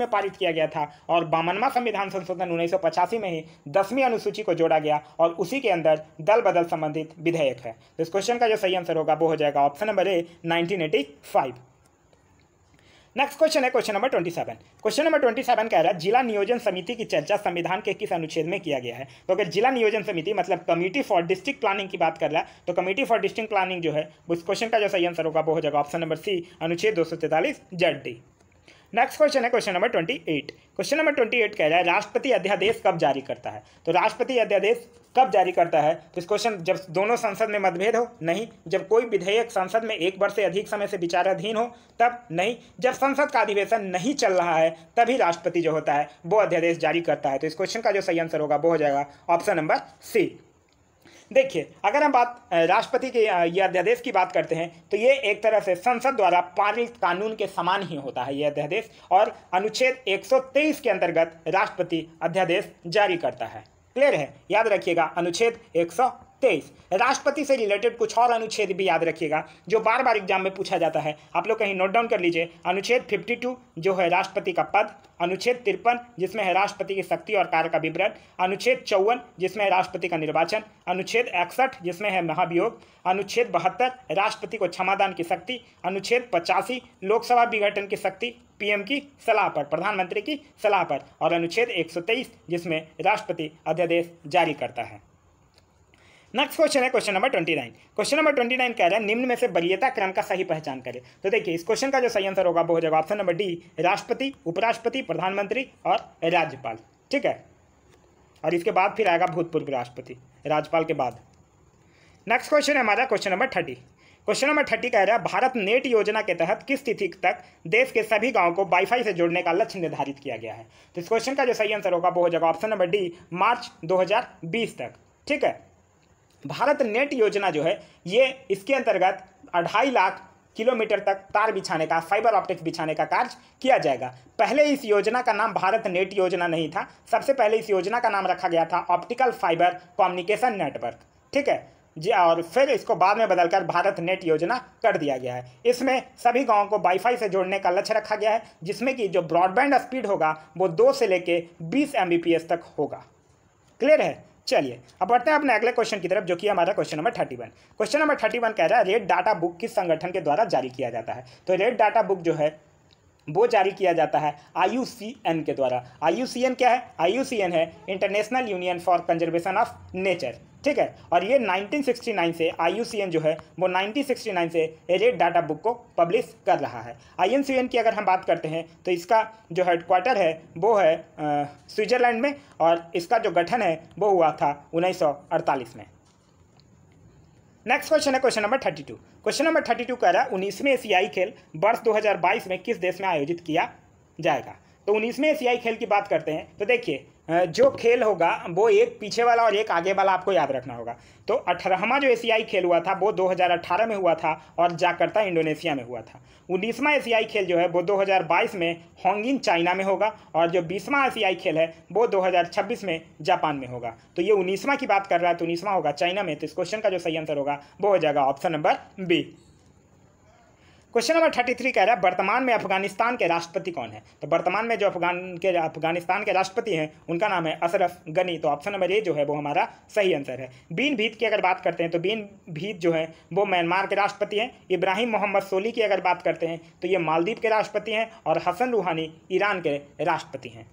में पारित किया गया था और बामनवा संविधान संशोधन उन्नीस में ही दसवीं अनुसूची को जोड़ा गया और उसी के अंदर दल बदल संबंधित विधेयक है तो इस क्वेश्चन का जो सही आंसर होगा वो हो जाएगा option number A nineteen next question है question number twenty seven question number twenty seven कह रहा है जिला नियोजन समिति की चर्चा संविधान के किस अनुच्छेद में किया गया है तो अगर जिला नियोजन समिति मतलब कमेटी फॉर डिस्ट्रिक्ट प्लानिंग की बात कर रहा है तो कमेटी फॉर डिस्ट्रिक्ट प्लानिंग जो है उस क्वेश्चन का जो सही आंसर होगा वो हो जाएगा ऑप्शन नंबर सी अनुच्छेद दो सौ तैंतालीस जेड डी नेक्स्ट क्वेश्चन है question number twenty eight question number twenty eight कह रहा है राष्ट्रपति अध्यादेश कब जारी करता है तो राष्ट्रपति अध्यादेश कब जारी करता है तो इस क्वेश्चन जब दोनों संसद में मतभेद हो नहीं जब कोई विधेयक संसद में एक वर्ष से अधिक समय से विचाराधीन हो तब नहीं जब संसद का अधिवेशन नहीं चल रहा है तभी राष्ट्रपति जो होता है वो अध्यादेश जारी करता है तो इस क्वेश्चन का जो सही आंसर होगा वो हो जाएगा ऑप्शन नंबर सी देखिए अगर हम बात राष्ट्रपति के यह अध्यादेश की बात करते हैं तो ये एक तरह से संसद द्वारा पारित कानून के समान ही होता है ये अध्यादेश और अनुच्छेद 123 के अंतर्गत राष्ट्रपति अध्यादेश जारी करता है क्लियर है याद रखिएगा अनुच्छेद एक तेईस राष्ट्रपति से रिलेटेड कुछ और अनुच्छेद भी याद रखिएगा जो बार बार एग्जाम में पूछा जाता है आप लोग कहीं नोट डाउन कर लीजिए अनुच्छेद 52 जो है राष्ट्रपति का पद अनुच्छेद तिरपन जिसमें है राष्ट्रपति की शक्ति और कार्य का विवरण अनुच्छेद चौवन जिसमें है राष्ट्रपति का निर्वाचन अनुच्छेद इकसठ जिसमें है महाभियोग अनुच्छेद बहत्तर राष्ट्रपति को क्षमादान की शक्ति अनुच्छेद पचासी लोकसभा विघटन की शक्ति पीएम की सलाह पर प्रधानमंत्री की सलाह पर और अनुच्छेद 123 जिसमें राष्ट्रपति अध्यादेश जारी करता है नेक्स्ट क्वेश्चन है question number twenty nine question number twenty nine कह रहा है निम्न में से वरीयता क्रम का सही पहचान करें तो देखिए इस क्वेश्चन का जो सही आंसर होगा वो हो जाएगा ऑप्शन नंबर डी राष्ट्रपति उपराष्ट्रपति प्रधानमंत्री और राज्यपाल ठीक है और इसके बाद फिर आएगा भूतपूर्व राष्ट्रपति राज्यपाल के बाद नेक्स्ट क्वेश्चन है हमारा question number thirty question number thirty कह रहा है भारत नेट योजना के तहत किस तिथि तक देश के सभी गांवों को वाईफाई से जोड़ने का लक्ष्य निर्धारित किया गया है तो इस क्वेश्चन का जो सही आंसर होगा वो हो जाएगा ऑप्शन नंबर डी मार्च 2020 तक ठीक है भारत नेट योजना जो है ये इसके अंतर्गत अढ़ाई लाख किलोमीटर तक तार बिछाने का फाइबर ऑप्टिक्स बिछाने का कार्य किया जाएगा पहले इस योजना का नाम भारत नेट योजना नहीं था सबसे पहले इस योजना का नाम रखा गया था ऑप्टिकल फाइबर कम्युनिकेशन नेटवर्क ठीक है जी और फिर इसको बाद में बदलकर भारत नेट योजना कर दिया गया है इसमें सभी गांवों को वाईफाई से जोड़ने का लक्ष्य रखा गया है जिसमें कि जो ब्रॉडबैंड स्पीड होगा वो दो से लेके बीस एम तक होगा क्लियर है चलिए अब बढ़ते हैं अपने अगले क्वेश्चन की तरफ जो कि हमारा question number thirty one question number thirty one कह रहा है रेड डाटा बुक किस संगठन के द्वारा जारी किया जाता है तो रेड डाटा बुक जो है वो जारी किया जाता है आई के द्वारा आई क्या है आई है International Union for Conservation of Nature ठीक है और ये 1969 से आई जो है वो 1969 से एजेड डाटा बुक को पब्लिश कर रहा है आई की अगर हम बात करते हैं तो इसका जो हेडक्वार्टर है वो है स्विट्ज़रलैंड में और इसका जो गठन है वो हुआ था 1948 में नेक्स्ट क्वेश्चन है question number thirty two question number thirty two कह रहा है उन्नीसवें एशियाई खेल वर्ष 2022 में किस देश में आयोजित किया जाएगा तो उन्नीसवें एशियाई खेल की बात करते हैं तो देखिए जो खेल होगा वो एक पीछे वाला और एक आगे वाला आपको याद रखना होगा तो अठारहवा जो एशियाई खेल हुआ था वो 2018 में हुआ था और जाकर्ता इंडोनेशिया में हुआ था उन्नीसवां एशियाई खेल जो है वो 2022 में हॉन्गिन चाइना में होगा और जो बीसवां एशियाई खेल है वो 2026 में जापान में होगा तो ये उन्नीसवां की बात कर रहा है तो उन्नीसवां होगा चाइना में तो इस क्वेश्चन का जो सही आंसर होगा वो हो जाएगा option number B question number thirty three कह रहा है वर्तमान में अफगानिस्तान के राष्ट्रपति कौन है तो वर्तमान में जो अफगान के अफगानिस्तान के राष्ट्रपति हैं उनका नाम है अशरफ गनी तो ऑप्शन नंबर ए जो है वो हमारा सही आंसर है बीन भीत की अगर बात करते हैं तो बीन भीत जो है वो म्यांमार के राष्ट्रपति हैं इब्राहिम मोहम्मद सोली की अगर बात करते हैं तो ये मालदीव के राष्ट्रपति हैं और हसन रूहानी ईरान के राष्ट्रपति हैं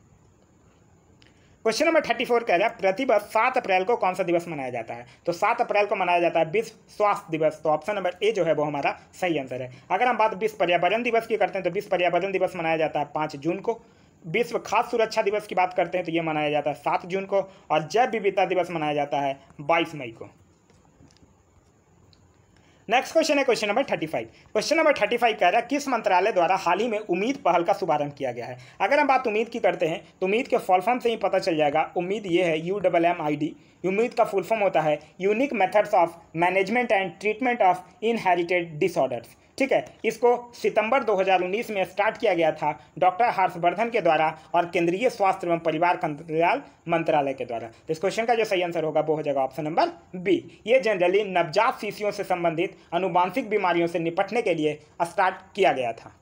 क्वेश्चन नंबर थर्टी फोर कह रहा है प्रतिवर्ष सात अप्रैल को कौन सा दिवस मनाया जाता है तो सात अप्रैल को मनाया जाता है विश्व स्वास्थ्य दिवस तो ऑप्शन नंबर ए जो है वो हमारा सही आंसर है अगर हम बात विश्व पर्यावरण दिवस की करते हैं तो विश्व पर्यावरण दिवस मनाया जाता है पाँच जून को विश्व खाद्य सुरक्षा दिवस की बात करते हैं तो ये मनाया जाता है सात जून को और जैव विविधता दिवस मनाया जाता है बाईस मई को नेक्स्ट क्वेश्चन है question number thirty five question number thirty five कह रहा है किस मंत्रालय द्वारा हाल ही में उम्मीद पहल का शुभारंभ किया गया है अगर हम बात उम्मीद की करते हैं तो उम्मीद के फॉल फॉर्म से ही पता चल जाएगा उम्मीद ये है U double M I D उम्मीद का फुल फॉर्म होता है unique methods of management and treatment of inherited disorders ठीक है इसको सितंबर 2019 में स्टार्ट किया गया था डॉक्टर हर्षवर्धन के द्वारा और केंद्रीय स्वास्थ्य एवं परिवार कल्याण मंत्रालय के द्वारा तो इस क्वेश्चन का जो सही आंसर होगा वो हो जाएगा ऑप्शन नंबर बी ये जनरली नवजात शीशियों से संबंधित अनुवांशिक बीमारियों से निपटने के लिए स्टार्ट किया गया था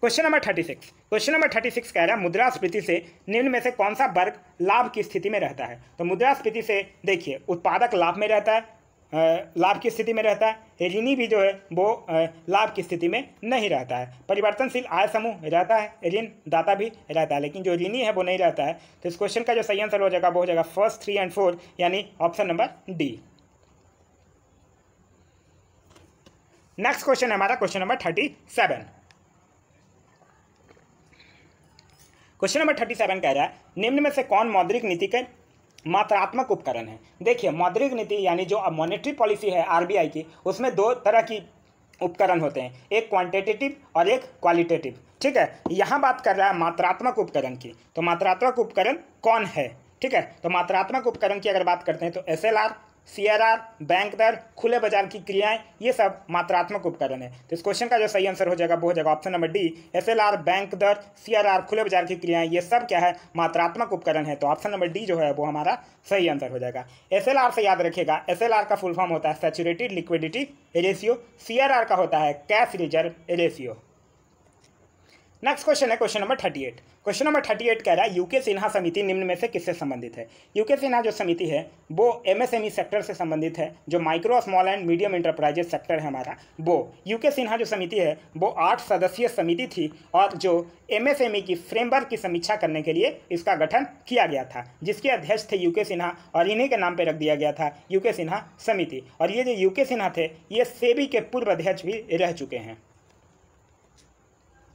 question number thirty six question number thirty six कह रहा है मुद्रास्फीति से निम्न में से कौन सा वर्ग लाभ की स्थिति में रहता है तो मुद्रास्फीति से देखिए उत्पादक लाभ में रहता है लाभ की स्थिति में रहता है ऋणी भी जो है वो लाभ की स्थिति में नहीं रहता है परिवर्तनशील आय समूह रहता है ऋण दाता भी रहता है लेकिन जो ऋणी है वो नहीं रहता है तो इस क्वेश्चन का जो सही आंसर हो जाएगा वो हो जाएगा फर्स्ट थ्री एंड फोर यानी option number D next question हमारा question number thirty seven question number thirty seven कह रहा है निम्न में से कौन मौद्रिक नीति के मात्रात्मक उपकरण है देखिए मौद्रिक नीति यानी जो मॉनेटरी पॉलिसी है आरबीआई की उसमें दो तरह की उपकरण होते हैं एक क्वांटिटेटिव और एक क्वालिटेटिव ठीक है यहाँ बात कर रहा है मात्रात्मक उपकरण की तो मात्रात्मक उपकरण कौन है ठीक है तो मात्रात्मक उपकरण की अगर बात करते हैं तो S L R R bank दर खुले बाजार की क्रियाएं ये सब मात्रात्मक उपकरण है तो इस क्वेश्चन का जो सही आंसर हो जाएगा वो हो जाएगा option number D SLR bank दर सीआरआर खुले बाजार की क्रियाएं ये सब क्या है मात्रात्मक उपकरण है तो ऑप्शन नंबर डी जो है वो हमारा सही आंसर हो जाएगा एस से याद रखेगा एस का फुल फॉर्म होता है सेचुरेटेड लिक्विडिटी रेशियो सी का होता है cash reserve ratio next question है question number thirty eight question number thirty eight कह रहा है यूके सिन्हा समिति निम्न में से किससे संबंधित है यूके सिन्हा जो समिति है वो एमएसएमई सेक्टर e से संबंधित है जो micro small and medium enterprises sector है हमारा वो यूके सिन्हा जो समिति है वो आठ सदस्यीय समिति थी और जो एम e की फ्रेमवर्क की समीक्षा करने के लिए इसका गठन किया गया था जिसके अध्यक्ष थे यूके सिन्हा और इन्हीं के नाम पर रख दिया गया था यूके सिन्हा समिति और ये जो यूके सिन्हा थे ये सेबी के पूर्व अध्यक्ष भी रह चुके हैं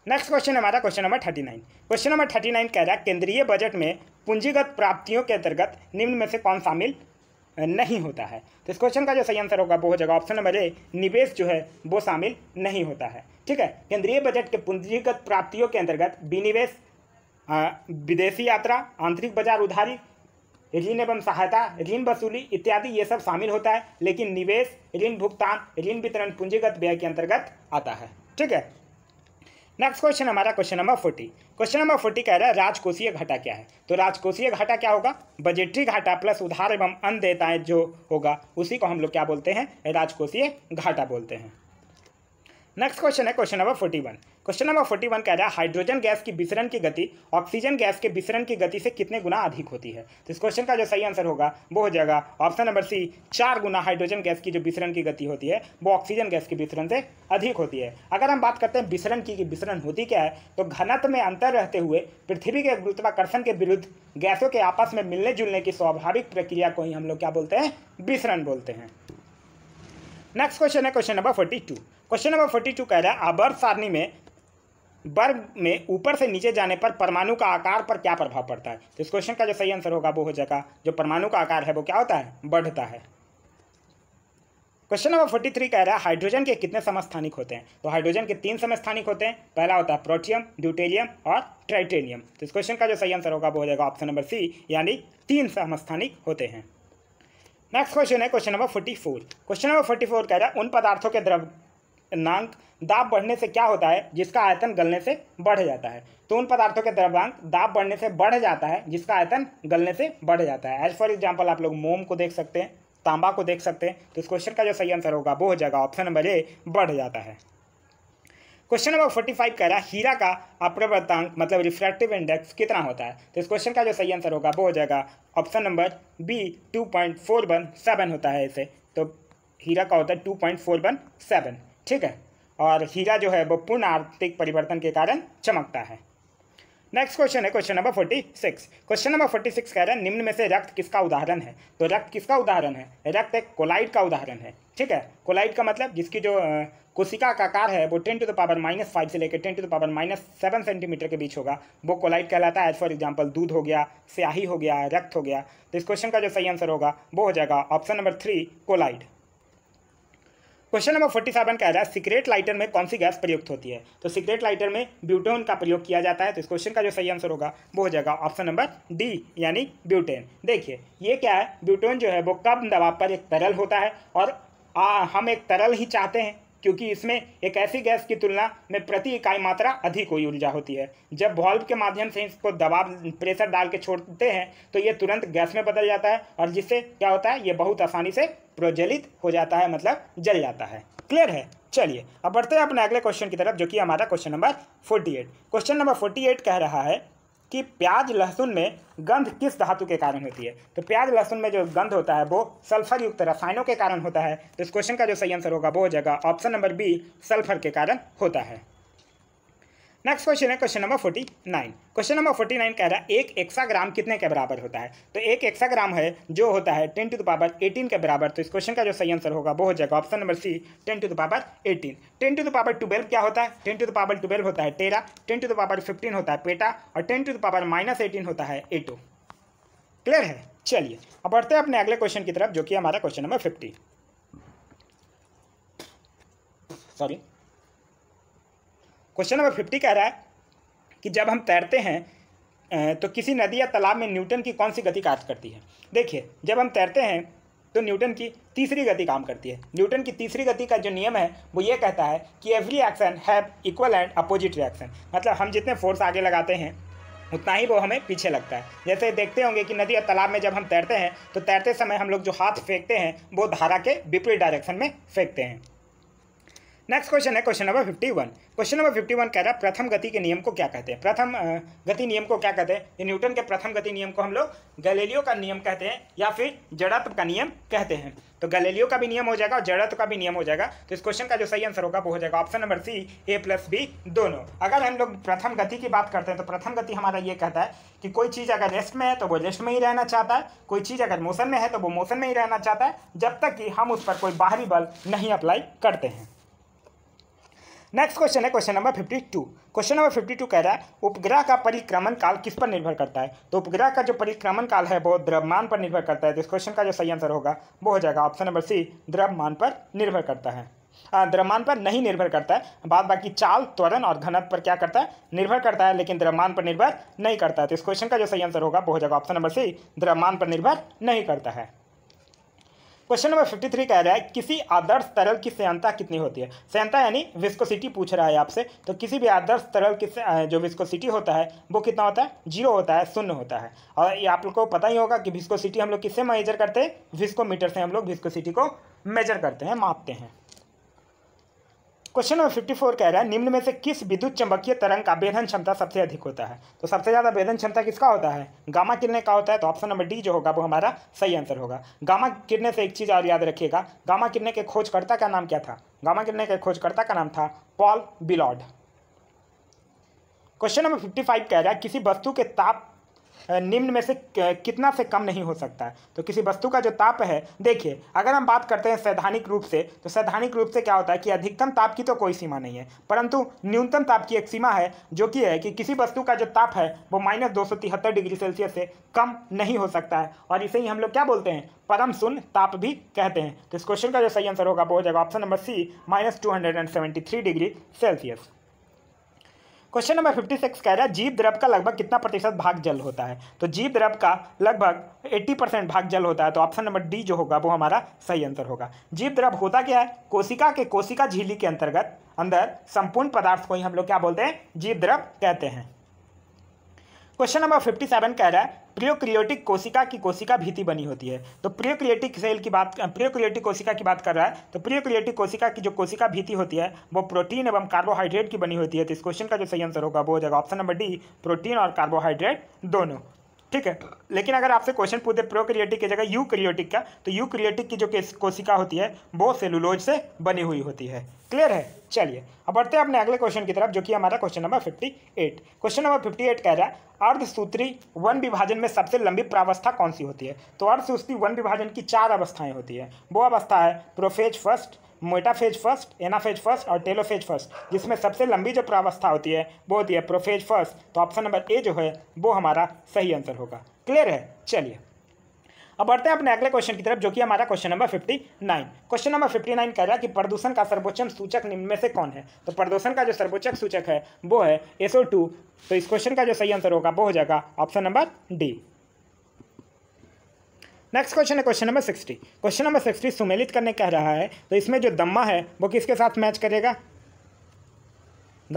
नेक्स्ट क्वेश्चन हमारा question number thirty nine question number thirty nine कह रहा है केंद्रीय बजट में पूंजीगत प्राप्तियों के अंतर्गत निम्न में से कौन शामिल नहीं होता है तो इस क्वेश्चन का जो सही आंसर होगा वो हो जाएगा ऑप्शन नंबर ए निवेश जो है वो शामिल नहीं होता है ठीक है केंद्रीय बजट के पूंजीगत प्राप्तियों के अंतर्गत विनिवेश विदेशी यात्रा आंतरिक बाजार उधारी ऋण एवं सहायता ऋण वसूली इत्यादि ये सब शामिल होता है लेकिन निवेश ऋण भुगतान ऋण वितरण पूंजीगत व्यय के अंतर्गत आता है ठीक है नेक्स्ट क्वेश्चन हमारा question number forty question number forty कह रहा है राजकोषीय घाटा क्या है तो राजकोषीय घाटा क्या होगा बजेटरी घाटा प्लस उधार एवं अन्य देयताएं जो होगा उसी को हम लोग क्या बोलते हैं राजकोषीय घाटा बोलते हैं नेक्स्ट क्वेश्चन है question number forty one question number forty one कह रहा है हाइड्रोजन गैस की विसरण की गति ऑक्सीजन गैस के विसरण की गति से कितने गुना अधिक होती है तो इस क्वेश्चन का जो सही आंसर होगा वो हो जाएगा ऑप्शन नंबर सी चार गुना हाइड्रोजन गैस की जो विसरण की गति होती है वो ऑक्सीजन गैस के विसरण से अधिक होती है अगर हम बात करते हैं विसरण की विसरण होती क्या है तो घनत्व में अंतर रहते हुए पृथ्वी के गुरुत्वाकर्षण के विरुद्ध गैसों के आपस में मिलने जुलने की स्वाभाविक प्रक्रिया को ही हम लोग क्या बोलते हैं विसरण बोलते हैं नेक्स्ट क्वेश्चन है question number forty two question number forty two कह रहा है आवर्त सारणी में वर्ग में ऊपर से नीचे जाने पर परमाणु का आकार पर क्या प्रभाव पड़ता है तो इस क्वेश्चन का जो सही आंसर होगा वो हो जाएगा जो परमाणु का आकार है वो क्या होता है बढ़ता है क्वेश्चन नंबर फोर्टी थ्री कह रहा है हाइड्रोजन के कितने समस्थानिक होते हैं तो हाइड्रोजन के तीन समस्थानिक होते हैं पहला होता है प्रोटियम ड्यूटेरियम और ट्राइटेनियम तो इस क्वेश्चन का जो सही आंसर होगा वो हो जाएगा ऑप्शन नंबर सी यानी तीन समस्थानिक होते हैं नेक्स्ट क्वेश्चन है question number forty four question number forty four कह रहा है उन पदार्थों के द्रव द्रव्यनांक दाब बढ़ने से क्या होता है जिसका आयतन गलने से बढ़ जाता है तो उन पदार्थों के द्रव्यांक दाब बढ़ने से बढ़ जाता है जिसका आयतन गलने से बढ़ जाता है एज फॉर एग्जाम्पल आप लोग मोम को देख सकते हैं तांबा को देख सकते हैं तो इस क्वेश्चन का जो सही आंसर होगा वो हो जाएगा ऑप्शन नंबर ए बढ़ जाता है क्वेश्चन नंबर फोर्टी फाइव कह रहा है हीरा का अप्रवर्तांक मतलब रिफ्रैक्टिव इंडेक्स कितना होता है तो इस क्वेश्चन का जो सही आंसर होगा वो हो जाएगा option number B two point four one seven होता है इसे तो हीरा का होता है two point four one seven ठीक है और हीरा जो है वो पूर्ण आर्थिक परिवर्तन के कारण चमकता है नेक्स्ट क्वेश्चन है question number forty six question number forty six कह रहे हैं निम्न में से रक्त किसका उदाहरण है तो रक्त किसका उदाहरण है रक्त एक कोलाइड का उदाहरण है ठीक है कोलाइड का मतलब जिसकी जो कोशिका का आकार है वो ten to the power minus five से लेकर ten to the power minus seven centimetre के बीच होगा वो कोलाइड कहलाता है एज फॉर एग्जाम्पल दूध हो गया स्याही हो गया रक्त हो गया तो इस क्वेश्चन का जो सही आंसर होगा वो हो जाएगा option number three colloid question number forty seven कह रहा है सिगरेट लाइटर में कौन सी गैस प्रयुक्त होती है तो सिगरेट लाइटर में ब्यूटेन का प्रयोग किया जाता है तो इस क्वेश्चन का जो सही आंसर होगा वो हो जाएगा ऑप्शन नंबर डी यानी ब्यूटेन देखिए ये क्या है ब्यूटेन जो है वो कम दबाव पर एक तरल होता है और आ, हम एक तरल ही चाहते हैं क्योंकि इसमें एक ऐसी गैस की तुलना में प्रति इकाई मात्रा अधिक हुई ऊर्जा होती है जब वॉल्व के माध्यम से इसको दबाव प्रेशर डाल के छोड़ते हैं तो ये तुरंत गैस में बदल जाता है और जिससे क्या होता है ये बहुत आसानी से प्रज्वलित हो जाता है मतलब जल जाता है क्लियर है चलिए अब बढ़ते हैं अपने अगले क्वेश्चन की तरफ जो कि हमारा question number forty question number forty कह रहा है कि प्याज लहसुन में गंध किस धातु के कारण होती है तो प्याज लहसुन में जो गंध होता है वो सल्फर युक्त रसायनों के कारण होता है तो इस क्वेश्चन का जो सही आंसर होगा वो हो जाएगा ऑप्शन नंबर बी सल्फर के कारण होता है नेक्स्ट क्वेश्चन है question number forty nine question number forty nine कह रहा है एक एक्साग्राम कितने के बराबर होता है तो एक एक्साग्राम है जो होता है ten to the power eighteen के बराबर तो इस क्वेश्चन का जो सही आंसर होगा वो हो जाएगा option number C ten to the power eighteen ten to the power twelve क्या होता है ten to the power twelve होता है tera ten to the power fifteen होता है पेटा और ten to the power minus eighteen होता है एटो क्लियर है चलिए अब बढ़ते हैं अपने अगले क्वेश्चन की तरफ जो कि हमारा question number fifty sorry question number fifty कह रहा है कि जब हम तैरते हैं तो किसी नदी या तालाब में न्यूटन की कौन सी गति कार्य करती है देखिए जब हम तैरते हैं तो न्यूटन की तीसरी गति काम करती है न्यूटन की तीसरी गति का जो नियम है वो ये कहता है कि every action have equal and opposite reaction मतलब हम जितने फोर्स आगे लगाते हैं उतना ही वो हमें पीछे लगता है जैसे देखते होंगे कि नदी या तालाब में जब हम तैरते हैं तो तैरते समय हम लोग जो हाथ फेंकते हैं वो धारा के विपरीत डायरेक्शन में फेंकते हैं नेक्स्ट क्वेश्चन है question number fifty one question number fifty one कह रहा है प्रथम गति के नियम को क्या कहते हैं प्रथम गति नियम को क्या कहते हैं न्यूटन के प्रथम गति नियम को हम लोग गलेलियो का नियम कहते हैं या फिर जड़त्व का नियम कहते हैं तो गलेलियो का भी नियम हो जाएगा और जड़त्व का भी नियम हो जाएगा तो इस क्वेश्चन का जो सही आंसर होगा वो हो जाएगा option number C A plus B दोनों अगर हम लोग प्रथम गति की बात करते हैं तो प्रथम गति हमारा ये कहता है कि कोई चीज़ अगर रेस्ट में है तो वो रेस्ट में ही रहना चाहता है कोई चीज़ अगर मोशन में है तो वो मोशन में ही रहना चाहता है जब तक कि हम उस पर कोई बाहरी बल नहीं अप्लाई करते हैं नेक्स्ट क्वेश्चन है question number fifty two question number fifty two कह रहा है उपग्रह का परिक्रमण काल किस पर निर्भर करता है तो उपग्रह का जो परिक्रमण काल है वो द्रव्यमान पर निर्भर करता है तो इस क्वेश्चन का जो सही आंसर होगा वो हो जाएगा ऑप्शन नंबर सी द्रव्यमान पर निर्भर करता है द्रव्यमान पर नहीं निर्भर करता है बाद बाकी चाल त्वरण और घनत्व पर क्या करता है निर्भर करता है लेकिन द्रव्यमान पर निर्भर नहीं करता है तो इस क्वेश्चन का जो सही आंसर होगा वो हो जाएगा ऑप्शन नंबर सी द्रव्यमान पर निर्भर नहीं करता है क्वेश्चन नंबर फिफ्टी थ्री कह रहा है किसी आदर्श तरल की सयनता कितनी होती है सयनता यानी विस्कोसिटी पूछ रहा है आपसे तो किसी भी आदर्श तरल की जो विस्कोसिटी होता है वो कितना होता है जीरो होता है शून्य होता है और ये आप लोग को पता ही होगा कि विस्कोसिटी हम लोग किससे मेजर करते हैं विस्कोमीटर से हम लोग विस्कोसिटी को मेजर करते हैं मापते हैं क्वेश्चन नंबर फिफ्टी फोर कह रहा है निम्न में से किस विद्युत चुंबकीय तरंग का वेधन क्षमता सबसे अधिक होता है तो सबसे ज़्यादा वेधन क्षमता किसका होता है गामा किरने का होता है तो ऑप्शन नंबर डी जो होगा वो हमारा सही आंसर होगा गामा किरने से एक चीज़ और याद रखिएगा गामा किरने के खोजकर्ता का नाम क्या था गामा किरने के खोजकर्ता का नाम था Paul Villard question number fifty five कह रहा है किसी वस्तु के ताप निम्न में से कितना से कम नहीं हो सकता है तो किसी वस्तु का जो ताप है देखिए अगर हम बात करते हैं सैद्धानिक रूप से तो सैद्धानिक रूप से क्या होता है कि अधिकतम ताप की तो कोई सीमा नहीं है परंतु न्यूनतम ताप की एक सीमा है जो कि है कि किसी वस्तु का जो ताप है वो माइनस दो डिग्री सेल्सियस से कम नहीं हो सकता है और इसे ही हम लोग क्या बोलते हैं परम शून्य ताप भी कहते हैं तो इस क्वेश्चन का जो सही आंसर होगा वो हो जाएगा option number C minus degree Celsius question number fifty six कह रहा है जीव द्रव का लगभग कितना प्रतिशत भाग जल होता है तो जीव द्रव का लगभग एट्टी परसेंट भाग जल होता है तो ऑप्शन नंबर डी जो होगा वो हमारा सही आंसर होगा जीव द्रव होता क्या है कोशिका के कोशिका झीली के अंतर्गत अंदर संपूर्ण पदार्थ को ही हम लोग क्या बोलते हैं जीव द्रव कहते हैं क्वेश्चन नंबर फिफ्टी सेवन कह रहा है प्रियोक्रियोटिक कोशिका की कोशिका भीति बनी होती है तो प्रियोक्रियोटिक सेल की बात प्रियोक्रियोटिक कोशिका की बात कर रहा है तो प्रियोक्रियोटिक कोशिका की जो कोशिका भीति होती है वो प्रोटीन एवं कार्बोहाइड्रेट की बनी होती है तो इस क्वेश्चन का जो सही आंसर होगा वो हो जाएगा ऑप्शन नंबर डी प्रोटीन और कार्बोहाइड्रेट दोनों ठीक है लेकिन अगर आपसे क्वेश्चन पूछे प्रोक्रियोटिक की जगह यूक्रियोटिक का तो यूक्रियोटिक की जो कोशिका होती है वो सेलुलोज से बनी हुई होती है क्लियर है चलिए अब बढ़ते हैं अपने अगले क्वेश्चन की तरफ जो कि हमारा question number fifty eight question number fifty eight कह रहा है अर्धसूत्री वन विभाजन में सबसे लंबी प्रावस्था कौन सी होती है तो अर्धसूत्री वन विभाजन की चार अवस्थाएं होती है वो अवस्था है prophase first metaphase first anaphase first और टेलोफेज फर्स्ट जिसमें सबसे लंबी जो प्रावस्था होती है वो होती है प्रोफेज फर्स्ट तो ऑप्शन नंबर ए जो है वो हमारा सही आंसर होगा क्लियर है चलिए अब बढ़ते हैं अपने अगले क्वेश्चन की तरफ जो कि हमारा question number fifty nine question number fifty nine कह रहा है कि प्रदूषण का सर्वोच्चम सूचक निम्न में से कौन है तो प्रदूषण का जो सर्वोच्चक सूचक है वो है एसओ टू तो इस क्वेश्चन का जो सही आंसर होगा वो हो जाएगा option number D next question है question number sixty question number sixty सुमेलित करने कह रहा है तो इसमें जो दम्मा है वो किसके साथ मैच करेगा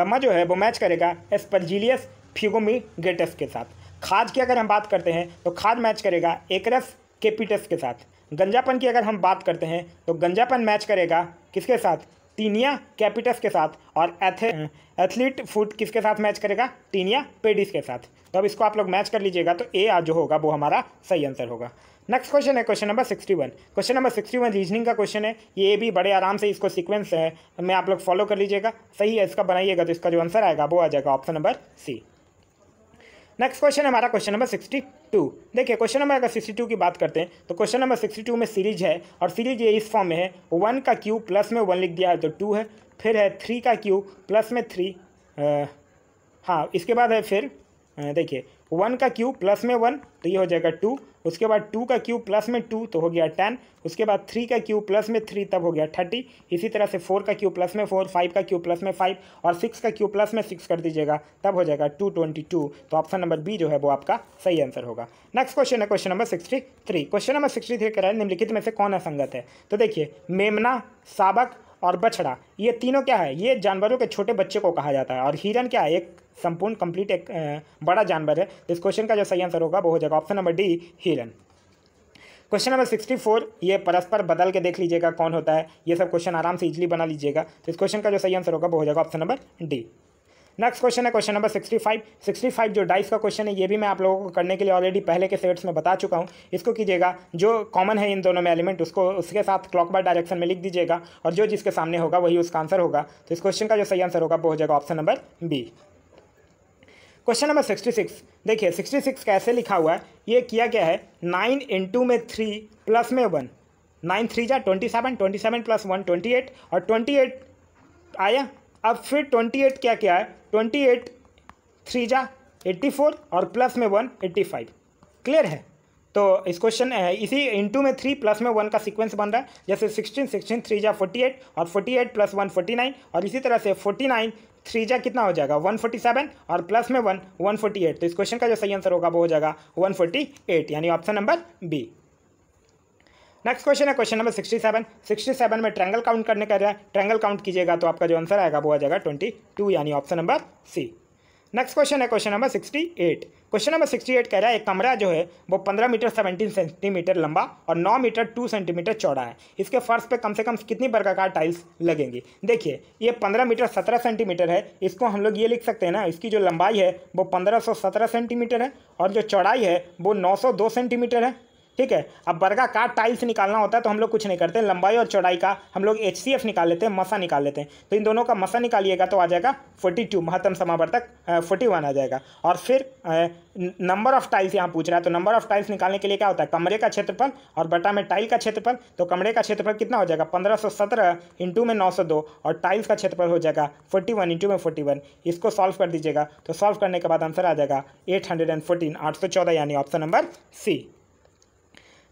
दम्मा जो है वो मैच करेगा एस्परजीलियस फ्यूगोमी गेटस के साथ खाद की अगर हम बात करते हैं तो खाद मैच करेगा एकरस केपिटस के साथ गंजापन की अगर हम बात करते हैं तो गंजापन मैच करेगा किसके साथ टीनिया कैपिटस के साथ और एथे एथलीट फूड किसके साथ मैच करेगा टीनिया पेडिस के साथ तो अब इसको आप लोग मैच कर लीजिएगा तो ए आज जो होगा वो हमारा सही आंसर होगा नेक्स्ट क्वेश्चन है question number sixty one question number sixty one reasoning का क्वेश्चन है ये भी बड़े आराम से इसको सीक्वेंस है मैं आप लोग फॉलो कर लीजिएगा सही है इसका बनाइएगा तो इसका जो आंसर आएगा वो आ जाएगा option number C next question है हमारा क्वेश्चन नंबर सिक्सटी टू देखिए क्वेश्चन नंबर अगर सिक्सटी टू की बात करते हैं तो क्वेश्चन नंबर सिक्सटी टू में सीरीज है और सीरीज ये इस फॉर्म में है वन का क्यू प्लस में वन लिख दिया है तो टू है फिर है थ्री का क्यू प्लस में थ्री हाँ इसके बाद है फिर देखिए वन का क्यू प्लस में वन तो ये हो जाएगा टू उसके बाद टू का क्यूब प्लस में टू तो हो गया टेन उसके बाद थ्री का क्यूब प्लस में थ्री तब हो गया थर्टी इसी तरह से फोर का क्यूब प्लस में फोर फाइव का क्यूब प्लस में फाइव और सिक्स का क्यूब प्लस में सिक्स कर दीजिएगा तब हो जाएगा टू ट्वेंटी टू तो ऑप्शन नंबर बी जो है वो आपका सही आंसर होगा नेक्स्ट क्वेश्चन है question number sixty three question number sixty three निम्नलिखित में से कौन असंगत है तो देखिए मेमना साबक और बछड़ा ये तीनों क्या है ये जानवरों के छोटे बच्चे को कहा जाता है और हिरन क्या है एक संपूर्ण कंप्लीट एक बड़ा जानवर है इस क्वेश्चन का जो सही आंसर होगा वो हो जाएगा ऑप्शन नंबर डी हिरन क्वेश्चन नंबर सिक्सटी फोर ये परस्पर बदल के देख लीजिएगा कौन होता है ये सब क्वेश्चन आराम से इजिली बना लीजिएगा तो इस क्वेश्चन का जो सही आंसर होगा वो हो जाएगा option number D next question है question number sixty five sixty five जो डाइस का क्वेश्चन है ये भी मैं आप लोगों को करने के लिए ऑलरेडी पहले के सेट्स में बता चुका हूँ इसको कीजिएगा जो कॉमन है इन दोनों में एलिमेंट उसको उसके साथ क्लॉक बार डायरेक्शन में लिख दीजिएगा और जो जिसके सामने होगा वही उसका आंसर होगा तो इस क्वेश्चन का जो सही आंसर होगा वो हो जाएगा option number B question number sixty six देखिए सिक्सटी सिक्स कैसे लिखा हुआ है ये किया गया है नाइन टू में थ्री प्लस में वन नाइन थ्री जा twenty seven twenty seven plus one twenty eight और ट्वेंटी एट आया अब फिर ट्वेंटी एट क्या क्या है ट्वेंटी एट थ्री जा एट्टी फोर और प्लस में वन एट्टी फाइव क्लियर है तो इस क्वेश्चन इसी इंटू में थ्री प्लस में वन का सीक्वेंस बन रहा है जैसे सिक्सटीन सिक्सटीन थ्री जा फोर्टी एट और forty eight plus one forty nine और इसी तरह से फोर्टी नाइन थ्री जा कितना हो जाएगा वन फोर्टी सेवन और प्लस में वन वन फोर्टी एट तो इस क्वेश्चन का जो सही आंसर होगा वो हो जाएगा वन फोर्टी एट यानी option number B next question है question number sixty seven sixty seven में ट्रैंगल काउंट करने कह रहा है ट्रैंगल काउंट कीजिएगा तो आपका जो आंसर आएगा वो आ जाएगा ट्वेंटी टू यानी option number C next question है question number sixty eight question number sixty eight कह रहा है एक कमरा जो है वो पंद्रह मीटर सेवेंटीन सेंटीमीटर लंबा और नौ मीटर टू सेंटीमीटर चौड़ा है इसके फर्श पे कम से कम कितनी प्रकार टाइल्स लगेंगी देखिए ये पंद्रह मीटर सत्रह सेंटीमीटर है इसको हम लोग ये लिख सकते हैं ना इसकी जो लंबाई है वो पंद्रह सौ सत्रह सेंटीमीटर है और जो चौड़ाई है वो नौ सौ दो सेंटीमीटर है ठीक है अब बरगा का टाइल्स निकालना होता है तो हम लोग कुछ नहीं करते लंबाई और चौड़ाई का हम लोग एच निकाल लेते हैं मसा निकाल लेते हैं तो इन दोनों का मसा निकालिएगा तो आ जाएगा फोर्टी टू महत्तम समावर्तक फोर्टी वन आ जाएगा और फिर नंबर ऑफ टाइल्स यहाँ पूछ रहा है तो नंबर ऑफ टाइल्स निकालने के लिए क्या होता है कमरे का क्षेत्रफल और बटा में टाइल का क्षेत्रफल तो कमरे का क्षेत्रफल कितना हो जाएगा पंद्रह सौ सत्रह इंटू में नौ सौ दो और टाइल्स का क्षेत्रफल हो जाएगा फोर्टी वन इंटू में फोर्टी वन इसको सॉल्व कर दीजिएगा तो सॉल्व करने के बाद आंसर आ जाएगा एट हंड्रेड एंड फोर्टीन आठ सौ चौदह यानी option number C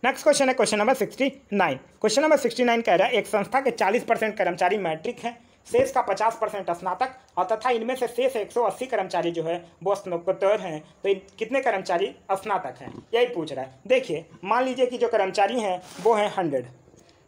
next question है question number sixty nine question number sixty nine कह रहा है एक संस्था के चालीस परसेंट कर्मचारी मैट्रिक हैं शेष का पचास परसेंट स्नातक और तथा इनमें से शेष एक सौ अस्सी कर्मचारी जो है वो स्नोकोत्तर हैं तो कितने कर्मचारी स्नातक हैं यही पूछ रहा है देखिए मान लीजिए कि जो कर्मचारी हैं वो हैं हंड्रेड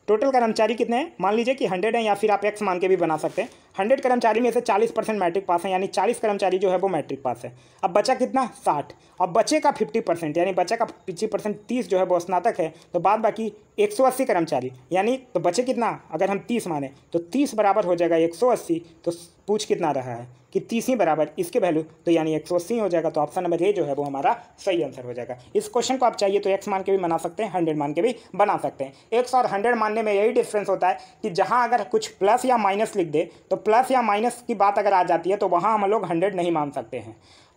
टोटल कर्मचारी कितने हैं मान लीजिए कि हंड्रेड हैं या फिर आप एक्स मान के भी बना सकते हैं हंड्रेड कर्मचारी में से चालीस परसेंट मैट्रिक पास है यानी चालीस कर्मचारी जो है वो मैट्रिक पास है अब बचा कितना साठ अब बचे का फिफ्टी परसेंट यानी बचे का पिछली परसेंट तीस जो है वो स्नातक है तो बाद बाकी एक सौ अस्सी कर्मचारी यानी तो बचे कितना अगर हम तीस माने तो तीस बराबर हो जाएगा एक सौ अस्सी तो पूछ कितना रहा है कि तीस ही बराबर इसके वैल्यू तो यानी एक सौ अस्सी हो जाएगा तो ऑप्शन नंबर ए जो है वो हमारा सही आंसर हो जाएगा इस क्वेश्चन को आप चाहिए तो एक्स मान के भी बना सकते हैं हंड्रेड मान के भी बना सकते हैं एक्स और हंड्रेड मानने में यही डिफरेंस होता है कि जहाँ अगर कुछ प्लस या माइनस लिख दे तो प्लस या माइनस की बात अगर आ जाती है तो वहाँ हम लोग हंड्रेड नहीं मान सकते हैं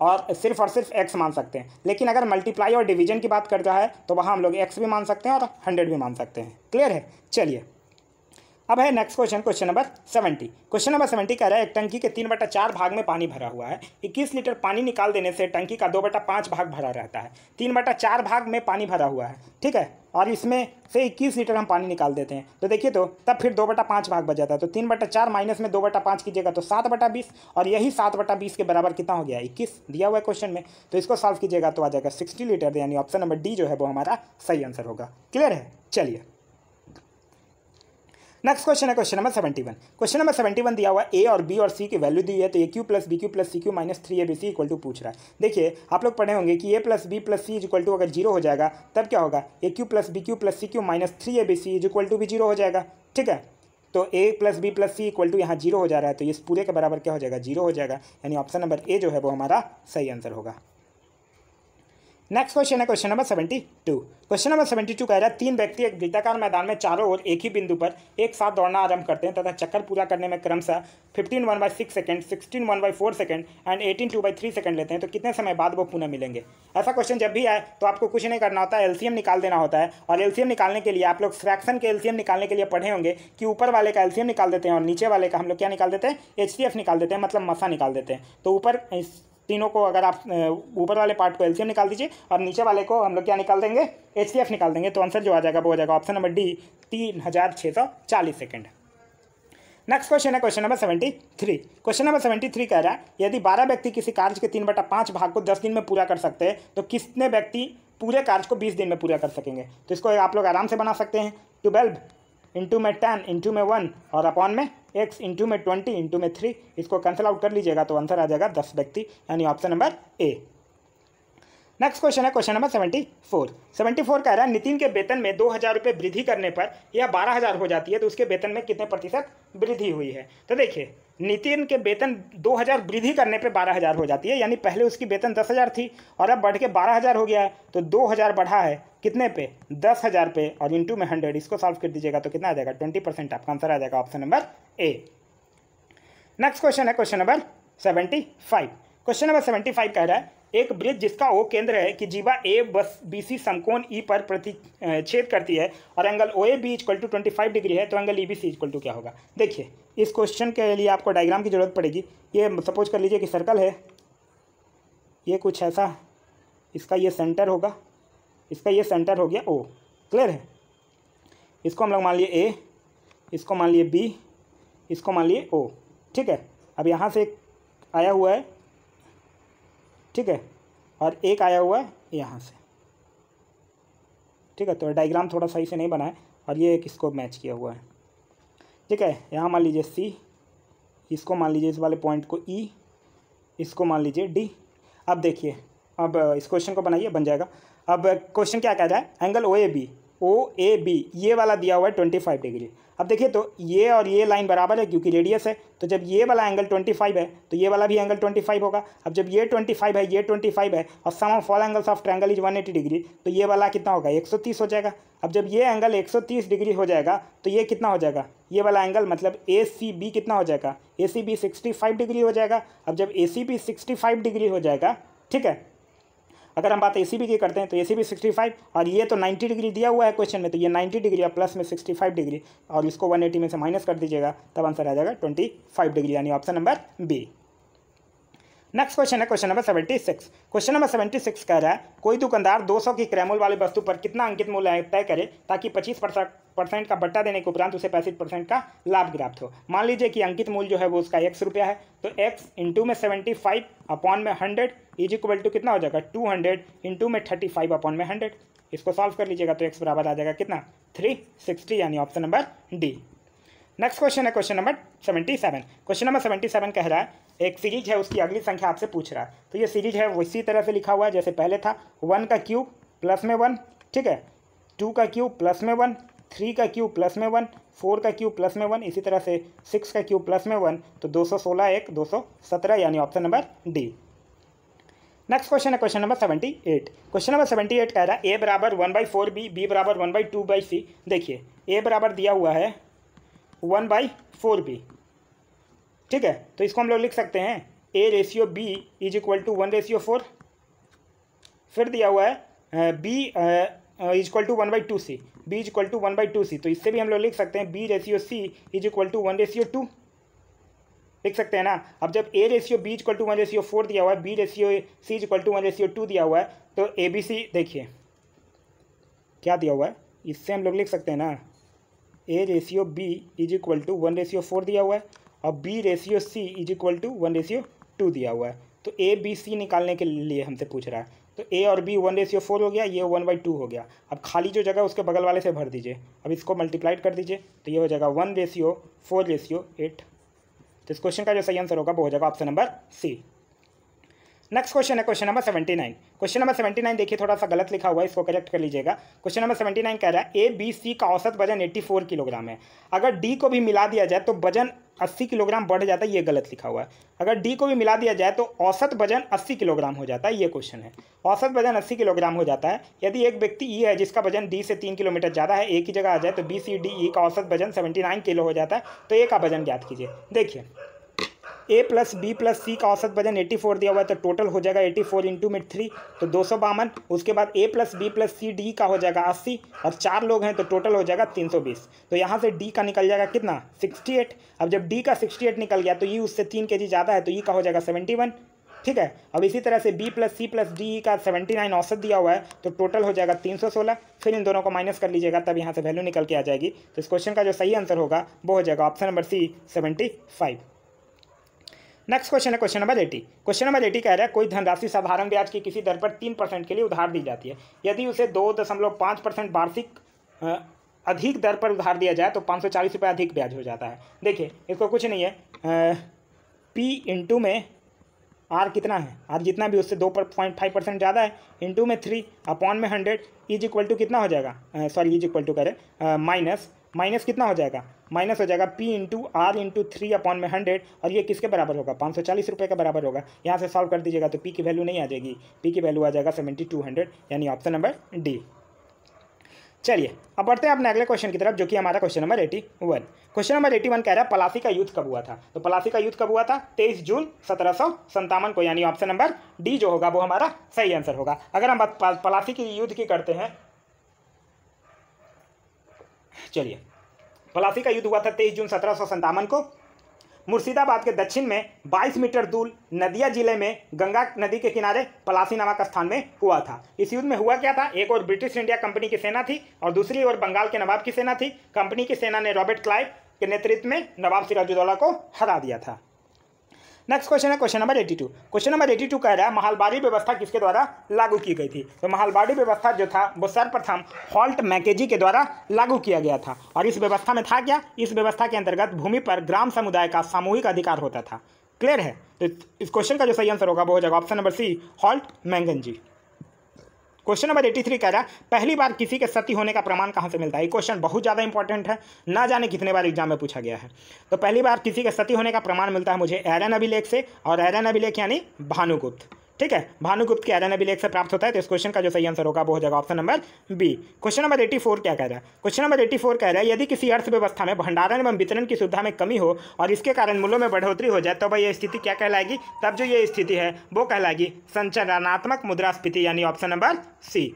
और सिर्फ और सिर्फ एक्स मान सकते हैं लेकिन अगर मल्टीप्लाई और डिवीजन की बात करता है तो वहाँ हम लोग एक्स भी मान सकते हैं और हंड्रेड भी मान सकते हैं क्लियर है चलिए अब है next question question number seventy question number seventy कह रहा है एक टंकी के तीन बटा चार भाग में पानी भरा हुआ है इक्कीस लीटर पानी निकाल देने से टंकी का दो बटा पाँच भाग भरा रहता है तीन बटा चार भाग में पानी भरा हुआ है ठीक है और इसमें से इक्कीस लीटर हम पानी निकाल देते हैं तो देखिए तो तब फिर दो बटा पाँच भाग बच जाता है तो तीन बटा चार माइनस में दो बटा पाँच कीजिएगा तो सात बटा बीस और यही सात बटा बीस के बराबर कितना हो गया इक्कीस दिया हुआ है क्वेश्चन में तो इसको सॉल्व कीजिएगा तो आ जाएगा सिक्सटी लीटर यानी ऑप्शन नंबर डी जो है वो हमारा सही आंसर होगा क्लियर है चलिए नेक्स्ट क्वेश्चन है question number seventy one question number seventy one दिया हुआ ए और बी और सी की वैल्यू दी है तो A cube plus B cube plus C cube minus three A B C equal to पूछ रहा है देखिए आप लोग पढ़े होंगे कि A plus B plus C is equal to अगर जीरो हो जाएगा तब क्या होगा A cube plus B cube plus C cube minus three A B C is equal to भी जीरो हो जाएगा ठीक है तो A plus B plus C equal to यहाँ जीरो हो जा रहा है तो इस पूरे के बराबर क्या हो जाएगा जीरो हो जाएगा यानी ऑप्शन नंबर ए जो है वो हमारा सही आंसर होगा नेक्स्ट क्वेश्चन है question number seventy two question number seventy two कह रहा है तीन व्यक्ति एक वृत्ताकार मैदान में चारों ओर एक ही बिंदु पर एक साथ दौड़ना आरंभ करते हैं तथा चक्कर पूरा करने में क्रमशः fifteen one by six second sixteen one by four second and eighteen two by three second लेते हैं तो कितने समय बाद वो पुनः मिलेंगे ऐसा क्वेश्चन जब भी आए तो आपको कुछ नहीं करना होता है एलसीएम निकाल देना होता है और एलसीएम निकालने के लिए आप लोग फ्रैक्शन के एलसीएम निकालने के लिए पढ़े होंगे कि ऊपर वाले का एलसीएम निकाल देते हैं और नीचे वाले का हम लोग क्या निकाल देते हैं एच निकाल देते हैं मतलब मसा निकाल देते हैं तो ऊपर तीनों को अगर आप ऊपर वाले पार्ट को एल्शियम निकाल दीजिए और नीचे वाले को हम लोग क्या निकाल देंगे एच निकाल देंगे तो आंसर जो आ जाएगा वो हो जाएगा ऑप्शन नंबर डी तीन हज़ार छः सौ चालीस सेकेंड नेक्स्ट क्वेश्चन है question number seventy three question number seventy three कह रहा है यदि बारह व्यक्ति किसी कार्य के तीन बटा पाँच भाग को दस दिन में पूरा कर सकते हैं तो कितने व्यक्ति पूरे कार्य को बीस दिन में पूरा कर सकेंगे तो इसको आप लोग आराम से बना सकते हैं ट्वेल्व इंटू में टेन इंटू में वन और अपॉन में एक्स इंटू में ट्वेंटी इंटू में थ्री इसको कैंसिल आउट कर लीजिएगा तो आंसर आ जाएगा दस व्यक्ति यानी option number A next question है question number seventy four seventy four कह रहा है नितिन के वेतन में दो हज़ार रुपये वृद्धि करने पर या बारह हज़ार हो जाती है तो उसके वेतन में कितने प्रतिशत वृद्धि हुई है तो देखिए नितिन के वेतन दो हज़ार वृद्धि करने पर बारह हज़ार हो जाती है यानी पहले उसकी वेतन दस हज़ार थी और अब बढ़ के बारह हज़ार हो गया है तो दो हज़ार बढ़ा है कितने पे दस हज़ार पे और इंटू में हंड्रेड इसको सॉल्व कर दीजिएगा तो कितना आ जाएगा ट्वेंटी परसेंट आपका आंसर आ जाएगा option number A next question है question number seventy five question number seventy five कह रहा है एक ब्रिज जिसका ओ केंद्र है कि जीवा ए बस बी सी समकोन ई पर प्रतिच्छेद करती है और angle O A B equal to twenty five degree है तो angle E B C equal to क्या होगा देखिए इस क्वेश्चन के लिए आपको डायग्राम की जरूरत पड़ेगी ये सपोज कर लीजिए कि सर्कल है ये कुछ ऐसा इसका ये सेंटर होगा इसका ये सेंटर हो गया ओ क्लियर है इसको हम लोग मान लिए ए इसको मान लिए बी इसको मान लिए ओ ठीक है अब यहाँ से आया हुआ है ठीक है और एक आया हुआ है यहाँ से ठीक है तो डायग्राम थोड़ा सही से नहीं बना है और ये एक इसको मैच किया हुआ है ठीक है यहाँ मान लीजिए सी इसको मान लीजिए इस वाले पॉइंट को ई e, इसको मान लीजिए डी अब देखिए अब इस क्वेश्चन को बनाइए बन जाएगा अब क्वेश्चन क्या कह रहा है angle O A B O A B ये वाला दिया हुआ है ट्वेंटी फाइव डिग्री अब देखिए तो ये और ये लाइन बराबर है क्योंकि रेडियस है तो जब ये वाला एंगल 25 है तो ये वाला भी एंगल 25 होगा अब जब ये 25 है ये 25 है और sum of all angles of triangle is 180 degree तो ये वाला कितना होगा 130 हो जाएगा अब जब ये एंगल 130 डिग्री हो जाएगा तो ये कितना हो जाएगा ये वाला एंगल मतलब ए सी बी कितना हो जाएगा A C B sixty five degree हो जाएगा अब जब A C B sixty five degree हो जाएगा ठीक है अगर हम बात ए की करते हैं तो A C B sixty five और ये तो नाइन्टी डिग्री दिया हुआ है क्वेश्चन में तो ये नाइन्टी डिग्री और प्लस में सिक्सटी फाइव डिग्री और इसको वन एटी में से माइनस कर दीजिएगा तब आंसर आ जाएगा ट्वेंटी फाइव डिग्री यानी option number B next question है question number seventy six question number seventy six कह रहा है कोई दुकानदार दो सौ की क्रैमोल वाली वस्तु पर कितना अंकित मूल्य तय करे ताकि पच्चीस परसेंट परसेंट का बट्टा देने के उपरांत उसे पैंसठ परसेंट का लाभ प्राप्त हो मान लीजिए कि अंकित मूल जो है वो उसका एक्स रुपया है तो एक्स इंटू में सेवेंटी फाइव अपॉन में हंड्रेड इज इक्वल टू कितना हो जाएगा टू हंड्रेड इंटू में थर्टी फाइव अपॉन में हंड्रेड इसको सॉल्व कर लीजिएगा तो एक्स बराबर आ जाएगा कितना थ्री सिक्सटी यानी option number D next question है question number seventy seven question number seventy seven कह रहा है एक सीरीज है उसकी अगली संख्या आपसे पूछ रहा है तो ये सीरीज है वो इसी तरह से लिखा हुआ है जैसे पहले था वन का क्यूब प्लस में वन ठीक है टू का क्यूब प्लस में वन थ्री का क्यू प्लस में वन फोर का क्यू प्लस में वन इसी तरह से सिक्स का क्यू प्लस में वन तो दो सौ सोलह एक दो सौ सत्रह यानी option number D next question है question number seventy eight question number seventy eight कह रहा है ए बराबर one by four B B बराबर one by two by C देखिए ए बराबर दिया हुआ है वन बाई फोर बी ठीक है तो इसको हम लोग लिख सकते हैं A ratio B is equal to one ratio four फिर दिया हुआ है B is equal to one by two C B is equal to one by two C तो इससे भी हम लोग लिख सकते हैं B ratio C is equal to one ratio two लिख सकते हैं ना अब जब A ratio B equal to one ratio four दिया हुआ है B ratio C is equal to one ratio two दिया हुआ है तो ए बी सी देखिए क्या दिया हुआ है इससे हम लोग लिख सकते हैं ना A ratio B is equal to one ratio four दिया हुआ है और B ratio C is equal to one ratio two दिया हुआ है तो ए बी सी निकालने के लिए हमसे पूछ रहा है तो ए और बी वन रेशियो फोर हो गया ये वन बाई टू हो गया अब खाली जो जगह उसके बगल वाले से भर दीजिए अब इसको मल्टीप्लाइड कर दीजिए तो ये हो जाएगा one ratio four ratio eight तो इस क्वेश्चन का जो सही आंसर होगा वो हो जाएगा option number C next question है question number seventy nine question number seventy nine देखिए थोड़ा सा गलत लिखा हुआ है इसको करेक्ट कर लीजिएगा क्वेश्चन नंबर सेवेंटी नाइन कह रहा है ए बी सी का औसत वजन एट्टी फोर किलोग्राम है अगर डी को भी मिला दिया जाए तो वजन अस्सी किलोग्राम बढ़ जाता है ये गलत लिखा हुआ है अगर डी को भी मिला दिया जाए तो औसत वजन अस्सी किलोग्राम हो जाता है ये क्वेश्चन है औसत वजन अस्सी किलोग्राम हो जाता है यदि एक व्यक्ति ई e है जिसका वजन डी से तीन किलोमीटर ज़्यादा है ए की जगह आ जाए तो बी सी डी ई का औसत वजन सेवेंटी नाइन किलो हो जाता है तो ए का वजन ज्ञात कीजिए देखिए A plus B plus C का औसत वजन 84 दिया हुआ है तो टोटल हो जाएगा 84 फोर इंटू मिड थ्री तो दो सौ बावन उसके बाद A plus B plus C D का हो जाएगा 80 और चार लोग हैं तो टोटल हो जाएगा 320 तो यहाँ से डी का निकल जाएगा कितना 68 अब जब डी का 68 निकल गया तो ये e उससे तीन के ज़्यादा है तो ये e का हो जाएगा सेवेंटी ठीक है अब इसी तरह से B plus C plus D का नाइन औसत दिया हुआ है तो टोटल हो जाएगा सोलह फिर इन दोनों को माइनस कर लीजिएगा तब यहाँ से वैल्यू निकल के आ जाएगी तो इस क्वेश्चन का जो सही आंसर होगा वो हो जाएगा option number C five next question है question number eighty question number eighty कह रहा है कोई धनराशि साधारण ब्याज की किसी दर पर तीन परसेंट के लिए उधार दी जाती है यदि उसे दो दशमलव पाँच परसेंट वार्षिक अधिक दर पर उधार दिया जाए तो पाँच सौ चालीस रुपये अधिक ब्याज हो जाता है देखिए इसको कुछ नहीं है आ, पी इंटू में आर कितना है आर जितना भी उससे दो पर पॉइंट फाइव परसेंट ज़्यादा है इंटू में थ्री अपॉन में हंड्रेड इज इक्वल टू कितना हो जाएगा सॉरी इज इक्वल टू करें माइनस माइनस कितना हो जाएगा माइनस हो जाएगा P into R into three upon में हंड्रेड और ये किसके बराबर होगा पाँच सौ चालीस रुपये के बराबर होगा यहाँ से सॉल्व कर दीजिएगा तो पी की वैल्यू नहीं आ जाएगी पी की वैल्यू आ जाएगा सेवेंटी टू हंड्रेड यानी ऑप्शन नंबर डी चलिए अब बढ़ते हैं अपने अगले क्वेश्चन की तरफ जो कि हमारा question number eighty one question number eighty one कह रहा है पलासी का युद्ध कब हुआ था तो पलासी का युद्ध कब हुआ था तेईस जून सत्रह सौ संतावन को यानी ऑप्शन नंबर डी जो होगा वो हमारा सही आंसर होगा अगर हम बात पलासी की युद्ध की करते हैं चलिए पलासी का युद्ध हुआ था तेईस जून सत्रह को मुर्शिदाबाद के दक्षिण में 22 मीटर दूर नदिया जिले में गंगा नदी के किनारे पलासी नामक स्थान में हुआ था इस युद्ध में हुआ क्या था एक और ब्रिटिश इंडिया कंपनी की सेना थी और दूसरी ओर बंगाल के नवाब की सेना थी कंपनी की सेना ने रॉबर्ट क्लाइव के नेतृत्व में नवाब सिराजुद्दौला को हरा दिया था नेक्स्ट क्वेश्चन है question number eighty two question number eighty two कह रहा है महालबाड़ी व्यवस्था किसके द्वारा लागू की गई थी तो महालबाड़ी व्यवस्था जो था वो सर्वप्रथम हॉल्ट मैकेजी के द्वारा लागू किया गया था और इस व्यवस्था में था क्या इस व्यवस्था के अंतर्गत भूमि पर ग्राम समुदाय का सामूहिक अधिकार होता था क्लियर है तो इस क्वेश्चन का जो सही आंसर होगा वो हो जाएगा ऑप्शन नंबर सी हॉल्ट मैंगन जी क्वेश्चन नंबर एटी थ्री कह रहा है पहली बार किसी के सती होने का प्रमाण कहाँ से मिलता है ये क्वेश्चन बहुत ज़्यादा इंपॉर्टेंट है ना जाने कितने बार एग्जाम में पूछा गया है तो पहली बार किसी के सती होने का प्रमाण मिलता है मुझे एरन अभिलेख से और एरन अभिलेख यानी भानुगुप्त ठीक है भानुगुप्त के आदान अभिलेख से प्राप्त होता है तो इस क्वेश्चन का जो सही आंसर होगा वो हो जाएगा option number B question number eighty four क्या कह रहा है क्वेश्चन नंबर एटी फोर कह रहा है यदि किसी अर्थव्यवस्था में भंडारण एवं वितरण की सुविधा में कमी हो और इसके कारण मूल्यों में बढ़ोतरी हो जाए तो भाई ये स्थिति क्या कहलाएगी तब जो ये स्थिति है वो कहलाएगी संचरणात्मक मुद्रास्फीति यानी option number C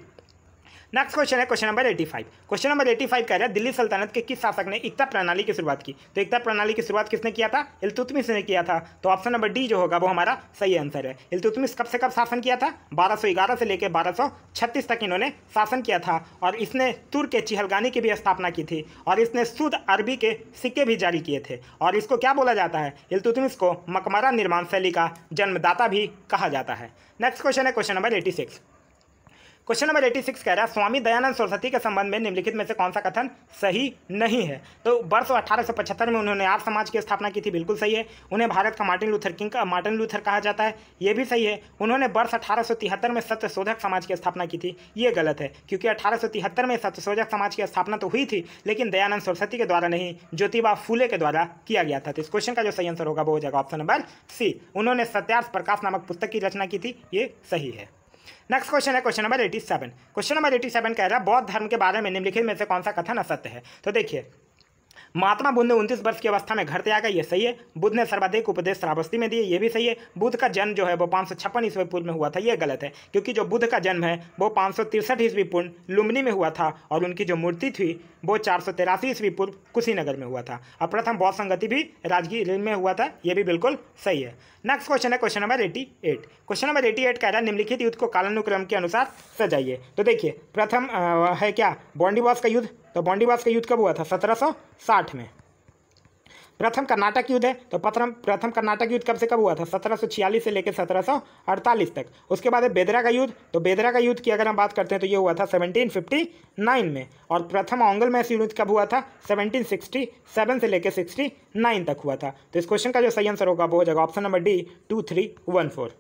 next question है question number eighty five question number eighty five कह रहा है दिल्ली सल्तनत के किस शासक ने एकता प्रणाली की शुरुआत की तो एकता प्रणाली की शुरुआत किसने किया था इलतुतमिस ने किया था तो ऑप्शन नंबर डी जो होगा वो हमारा सही आंसर है इलतुतमिस कब से कब शासन किया था बारह सौ ग्यारह से लेकर बारह सौ छत्तीस तक इन्होंने शासन किया था और इसने तुर्क के चिहलगानी की भी स्थापना की थी और इसने शुद्ध अरबी के सिक्के भी जारी किए थे और इसको क्या बोला जाता है इलतुतमिस को मकमरा निर्माण शैली का जन्मदाता भी कहा जाता है नेक्स्ट क्वेश्चन है question number eighty six question number eighty six कह रहा है स्वामी दयानंद सरस्वती के संबंध में निम्नलिखित में से कौन सा कथन सही नहीं है तो वर्ष अठारह में उन्होंने आर्य समाज की स्थापना की थी बिल्कुल सही है उन्हें भारत का मार्टिन लूथर किंग का मार्टिन लूथर कहा जाता है ये भी सही है उन्होंने वर्ष अठारह में सत्य शोधक समाज की स्थापना की थी ये गलत है क्योंकि अठारह में सत्य शोधक समाज की स्थापना तो हुई थी लेकिन दयानंद सरस्वती के द्वारा नहीं ज्योतिबा फूले के द्वारा किया गया था तो इस क्वेश्चन का जो सही आंसर होगा वो हो जाएगा ऑप्शन नंबर सी उन्होंने सत्यार्थ प्रकाश नामक पुस्तक की रचना की थी ये सही है नेक्स्ट क्वेश्चन है question number eighty seven question number eighty seven कह रहा है बौद्ध धर्म के बारे में निम्नलिखित में से कौन सा कथन असत्य है तो देखिए महात्मा बुद्ध ने उनतीस वर्ष की अवस्था में घर त्याग गए ये सही है बुद्ध ने सर्वाधिक उपदेश श्रावस्ती में दिए ये भी सही है बुद्ध का जन्म जो है वो पाँच सौ छप्पन ईस्वी पूर्व में हुआ था ये गलत है क्योंकि जो बुद्ध का जन्म है वो पाँच सौ तिरसठ ईस्वी पूर्व लुम्बनी में हुआ था और उनकी जो मूर्ति थी वो चार सौ तिरासी ईस्वी पूर्व कुशीनगर में हुआ था और प्रथम बौद्ध संगति भी राजगीर में हुआ था ये भी बिल्कुल सही है नेक्स्ट क्वेश्चन है question number eighty eight question number eighty eight कह रहा है निम्नलिखित युद्ध को कालानुक्रम के अनुसार सजाइए तो देखिए प्रथम है क्या बॉन्डी बॉस का युद्ध तो बॉन्डीवास का युद्ध कब हुआ था सत्रह में प्रथम कर्नाटक युद्ध है तो प्रथम प्रथम कर्नाटक युद्ध कब से कब हुआ था 1746 से लेकर 1748 तक उसके बाद है बेदरा का युद्ध तो बेदरा का युद्ध की अगर हम बात करते हैं तो ये हुआ था 1759 में और प्रथम ऑंगल मैस युद्ध कब हुआ था 1767 से लेकर 69 तक हुआ था तो इस क्वेश्चन का जो सही आंसर होगा वो हो जाएगा option number D two three one four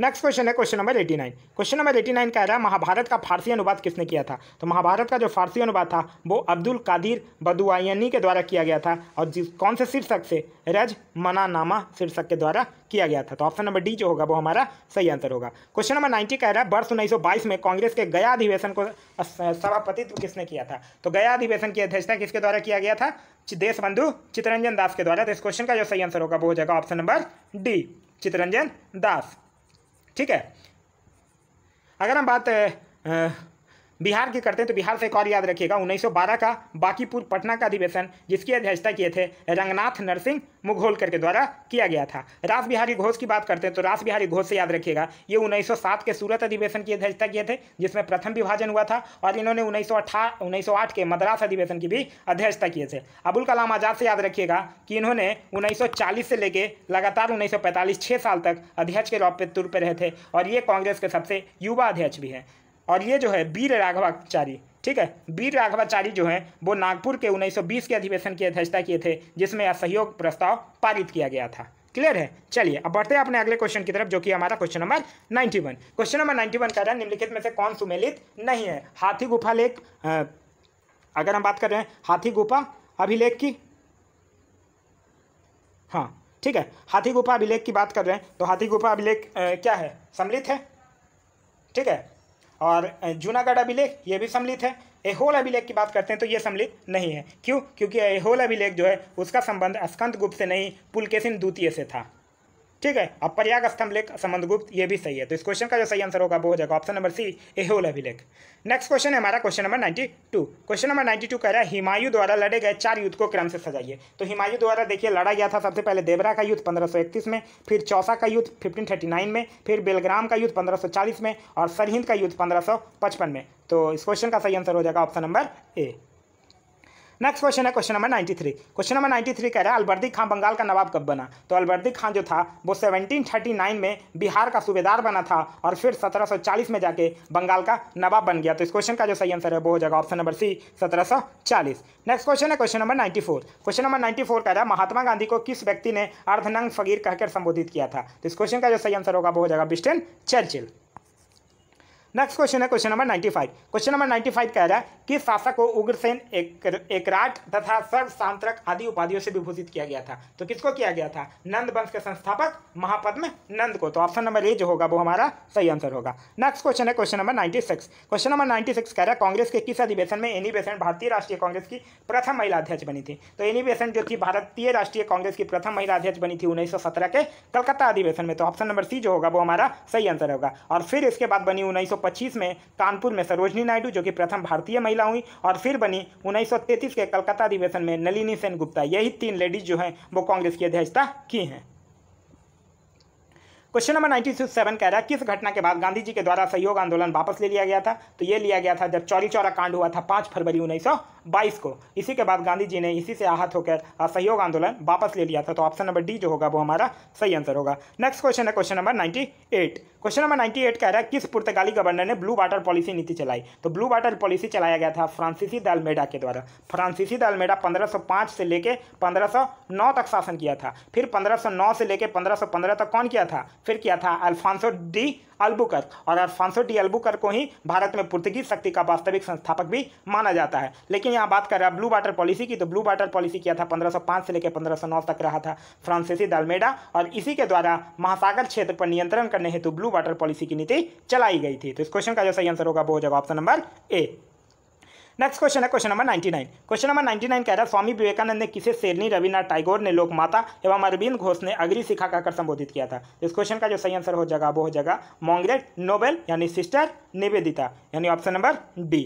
next question है question number eighty nine question number eighty nine कह रहा है महाभारत का फारसी अनुवाद किसने किया था तो महाभारत का जो फारसी अनुवाद था वो अब्दुल कादिर बदुआयनी के द्वारा किया गया था और जिस कौन से शीर्षक से रज मनानामा शीर्षक के द्वारा किया गया था तो ऑप्शन नंबर डी जो होगा वो हमारा सही आंसर होगा क्वेश्चन नंबर नाइन्टी कह रहा है वर्ष उन्नीस में कांग्रेस के गया अधिवेशन को सभापतित्व किसने किया था तो गया अधिवेशन की अध्यक्षता किसके द्वारा किया गया था देशबंधु चितरंजन दास के द्वारा तो इस क्वेश्चन का जो सही आंसर होगा वो हो जाएगा option number D Chittaranjan Das ठीक है अगर हम बात बिहार की करते हैं तो बिहार से एक और याद रखिएगा 1912 का बाकीपुर पटना का अधिवेशन जिसकी अध्यक्षता किए थे रंगनाथ नरसिंह मुघोलकर के द्वारा किया गया था रास बिहारी घोष की बात करते हैं तो रास बिहारी घोष से याद रखिएगा ये 1907 के सूरत अधिवेशन की अध्यक्षता किए थे जिसमें प्रथम विभाजन हुआ था और इन्होंने उन्नीस सौ के मद्रास अधिवेशन की भी अध्यक्षता किए थे अबुल कलाम आज़ाद से याद रखिएगा कि इन्होंने उन्नीस से लेकर लगातार उन्नीस छः साल तक अध्यक्ष के तुर पर रहे थे और ये कांग्रेस के सबसे युवा अध्यक्ष भी हैं और ये जो है वीर राघवाचारी ठीक है वीर राघवाचारी जो है वो नागपुर के 1920 के अधिवेशन की अध्यक्षता किए थे जिसमें असहयोग प्रस्ताव पारित किया गया था क्लियर है चलिए अब बढ़ते हैं अपने अगले क्वेश्चन की तरफ जो कि हमारा क्वेश्चन नंबर 91 क्वेश्चन नंबर 91 का रहा निम्नलिखित में से कौन सुमेलित नहीं है हाथी गुफा लेख अगर हम बात कर रहे हैं हाथी गुफा अभिलेख की हाँ ठीक है हाथी गुफा अभिलेख की बात कर रहे हैं तो हाथी गुफा अभिलेख क्या है सम्मिलित है ठीक है और जूनागढ़ अभिलेख ये भी सम्मिलित है एहोल अभिलेख की बात करते हैं तो ये सम्मिलित नहीं है क्यों क्योंकि एहोल अभिलेख जो है उसका संबंध अस्कंद गुप्त से नहीं पुलकेसिन द्वितीय से था ठीक है अब प्रयाग स्तंभलेख संबंधगुप्त ये भी सही है तो इस क्वेश्चन का जो सही आंसर होगा वो हो जाएगा ऑप्शन नंबर सी एहोल अभिलेख नेक्स्ट क्वेश्चन है हमारा question number ninety two question number ninety two कह रहा है हिमायू द्वारा लड़े गए चार युद्ध को क्रम से सजाइए तो हिमायू द्वारा देखिए लड़ा गया था सबसे पहले देवरा का युद्ध पंद्रह में फिर चौसा का युद्ध फिफ्टीन में फिर बेलग्राम का युद्ध पंद्रह में और सरहिंद का युद्ध पंद्रह में तो इस क्वेश्चन का सही आंसर हो जाएगा option number A next question है question number ninety three question number ninety three कह रहा है अलबर्दी खां बंगाल का नवाब कब बना तो अलबर्दी खां जो था वो सेवनटीन थर्टी नाइन में बिहार का सूबेदार बना था और फिर सत्रह सौ चालीस में जाके बंगाल का नवाब बन गया तो इस क्वेश्चन का जो सही आंसर है वो हो जाएगा ऑप्शन नंबर सी सत्रह सौ चालीस नेक्स्ट क्वेश्चन है question number ninety four question number ninety four कह रहा है महात्मा गांधी को किस व्यक्ति ने अर्धनंग फकीर कहकर संबोधित किया था तो इस क्वेश्चन का जो सही आंसर होगा वो हो जाएगा बिस्टन चर्चिल नेक्स्ट क्वेश्चन है question number five question number five कह रहा है कि शासक को उग्रसेन एक, एकराट तथा सर्व आदि उपाधियों से विभूषित किया गया था तो किसको किया गया था नंद वंश के संस्थापक महापद्म नंद को तो ऑप्शन नंबर ए जो होगा वो हमारा सही आंसर होगा नेक्स्ट क्वेश्चन है question number six question number six कह रहा है कांग्रेस के किस अधिवेशन में एनी बेसेंट भारतीय राष्ट्रीय कांग्रेस की प्रथम महिला अध्यक्ष बनी थी तो एनी बेसेंट जो थी भारतीय राष्ट्रीय कांग्रेस की प्रथम महिला अध्यक्ष बनी थी उन्नीस के कलकत्ता अधिवेशन में तो ऑप्शन नंबर सी जो होगा वो हमारा सही आंसर होगा और फिर इसके बाद बनी उन्नीस 1925 में कानपुर में सरोजनी नायडू जो कि प्रथम भारतीय महिला हुई और फिर बनी 1933 के कलकत्ता अधिवेशन में नलिनी सेन गुप्ता यही तीन लेडीज जो हैं वो कांग्रेस की अध्यक्षता की हैं क्वेश्चन नंबर नाइन्टी सेवन कह रहा है किस घटना के बाद गांधी जी के द्वारा सहयोग आंदोलन वापस ले लिया गया था तो ये लिया गया था जब चौरी चौरा कांड हुआ था पाँच फरवरी उन्नीस सौ बाईस को इसी के बाद गांधी जी ने इसी से आहत होकर सहयोग आंदोलन वापस ले लिया था तो ऑप्शन नंबर डी जो होगा वो हमारा सही आंसर होगा नेक्स्ट क्वेश्चन है question number ninety question number 98 कह रहा है किस पुर्तगाली गवर्नर ने ब्लू वाटर पॉलिसी नीति चलाई तो ब्लू वाटर पॉलिसी चलाया गया था फ्रांसीसी दालमेडा के द्वारा फ्रांसीसी दालमेडा 1505 से लेके 1509 तक शासन किया था फिर 1509 से लेके 1515 तक कौन किया था फिर किया था अल्फांसो डी अल्बुकर और अल्फांसो डी अल्बुकर को ही भारत में पुर्तगीज शक्ति का वास्तविक संस्थापक भी माना जाता है लेकिन यहाँ बात कर रहा है ब्लू वाटर पॉलिसी की तो ब्लू वाटर पॉलिसी किया था 1505 से लेकर 1509 तक रहा था फ्रांसीसी दालमेडा और इसी के द्वारा महासागर क्षेत्र पर नियंत्रण करने हेतु ब्लू ब्लू वाटर पॉलिसी की नीति चलाई गई थी तो इस क्वेश्चन का जो सही आंसर होगा वो हो जाएगा option number A next question है क्वेश्चन नंबर 99 क्वेश्चन नंबर 99 कह रहा है स्वामी विवेकानंद ने किसे शेरनी रविनाथ टाइगोर ने लोकमाता एवं अरविंद घोष ने अग्री शिखा कहकर संबोधित किया था इस क्वेश्चन का जो सही आंसर हो जाएगा वो हो जाएगा मॉन्ग्रेट नोबेल यानी सिस्टर निवेदिता यानी ऑप्शन नंबर डी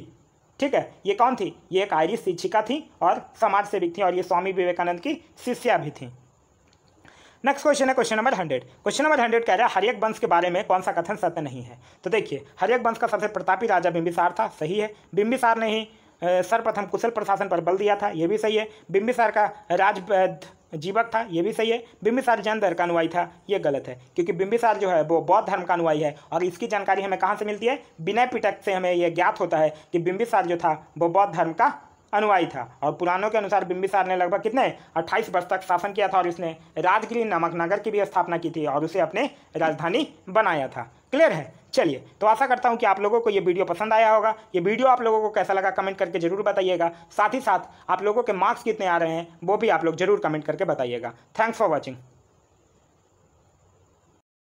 ठीक है ये कौन थी ये एक आयरिश शिक्षिका थी और समाज सेविक थी और ये स्वामी विवेकानंद की शिष्या भी थी नेक्स्ट क्वेश्चन है question number hundred question number hundred कह रहा है हरियक वंश के बारे में कौन सा कथन सत्य नहीं है तो देखिए हरियक वंश का सबसे प्रतापी राजा बिंबिसार था सही है बिंबिसार ने ही सर्वप्रथम कुशल प्रशासन पर बल दिया था यह भी सही है बिंबिसार का राज जीवक था ये भी सही है बिंबिसार जैन धर्म का अनुयायी था ये गलत है क्योंकि बिंबिसार जो है वो बौद्ध धर्म का अनुयायी है और इसकी जानकारी हमें कहाँ से मिलती है विनय पिटक से हमें यह ज्ञात होता है कि बिंबिसार जो था वो बौद्ध धर्म का अनुयायी था और पुराणों के अनुसार बिंबिसार ने लगभग कितने 28 वर्ष तक शासन किया था और इसने राजगिरी नामक नगर की भी स्थापना की थी और उसे अपने राजधानी बनाया था क्लियर है चलिए तो आशा करता हूँ कि आप लोगों को ये वीडियो पसंद आया होगा ये वीडियो आप लोगों को कैसा लगा कमेंट करके जरूर बताइएगा साथ ही साथ आप लोगों के मार्क्स कितने आ रहे हैं वो भी आप लोग जरूर कमेंट करके बताइएगा थैंक्स फॉर वॉचिंग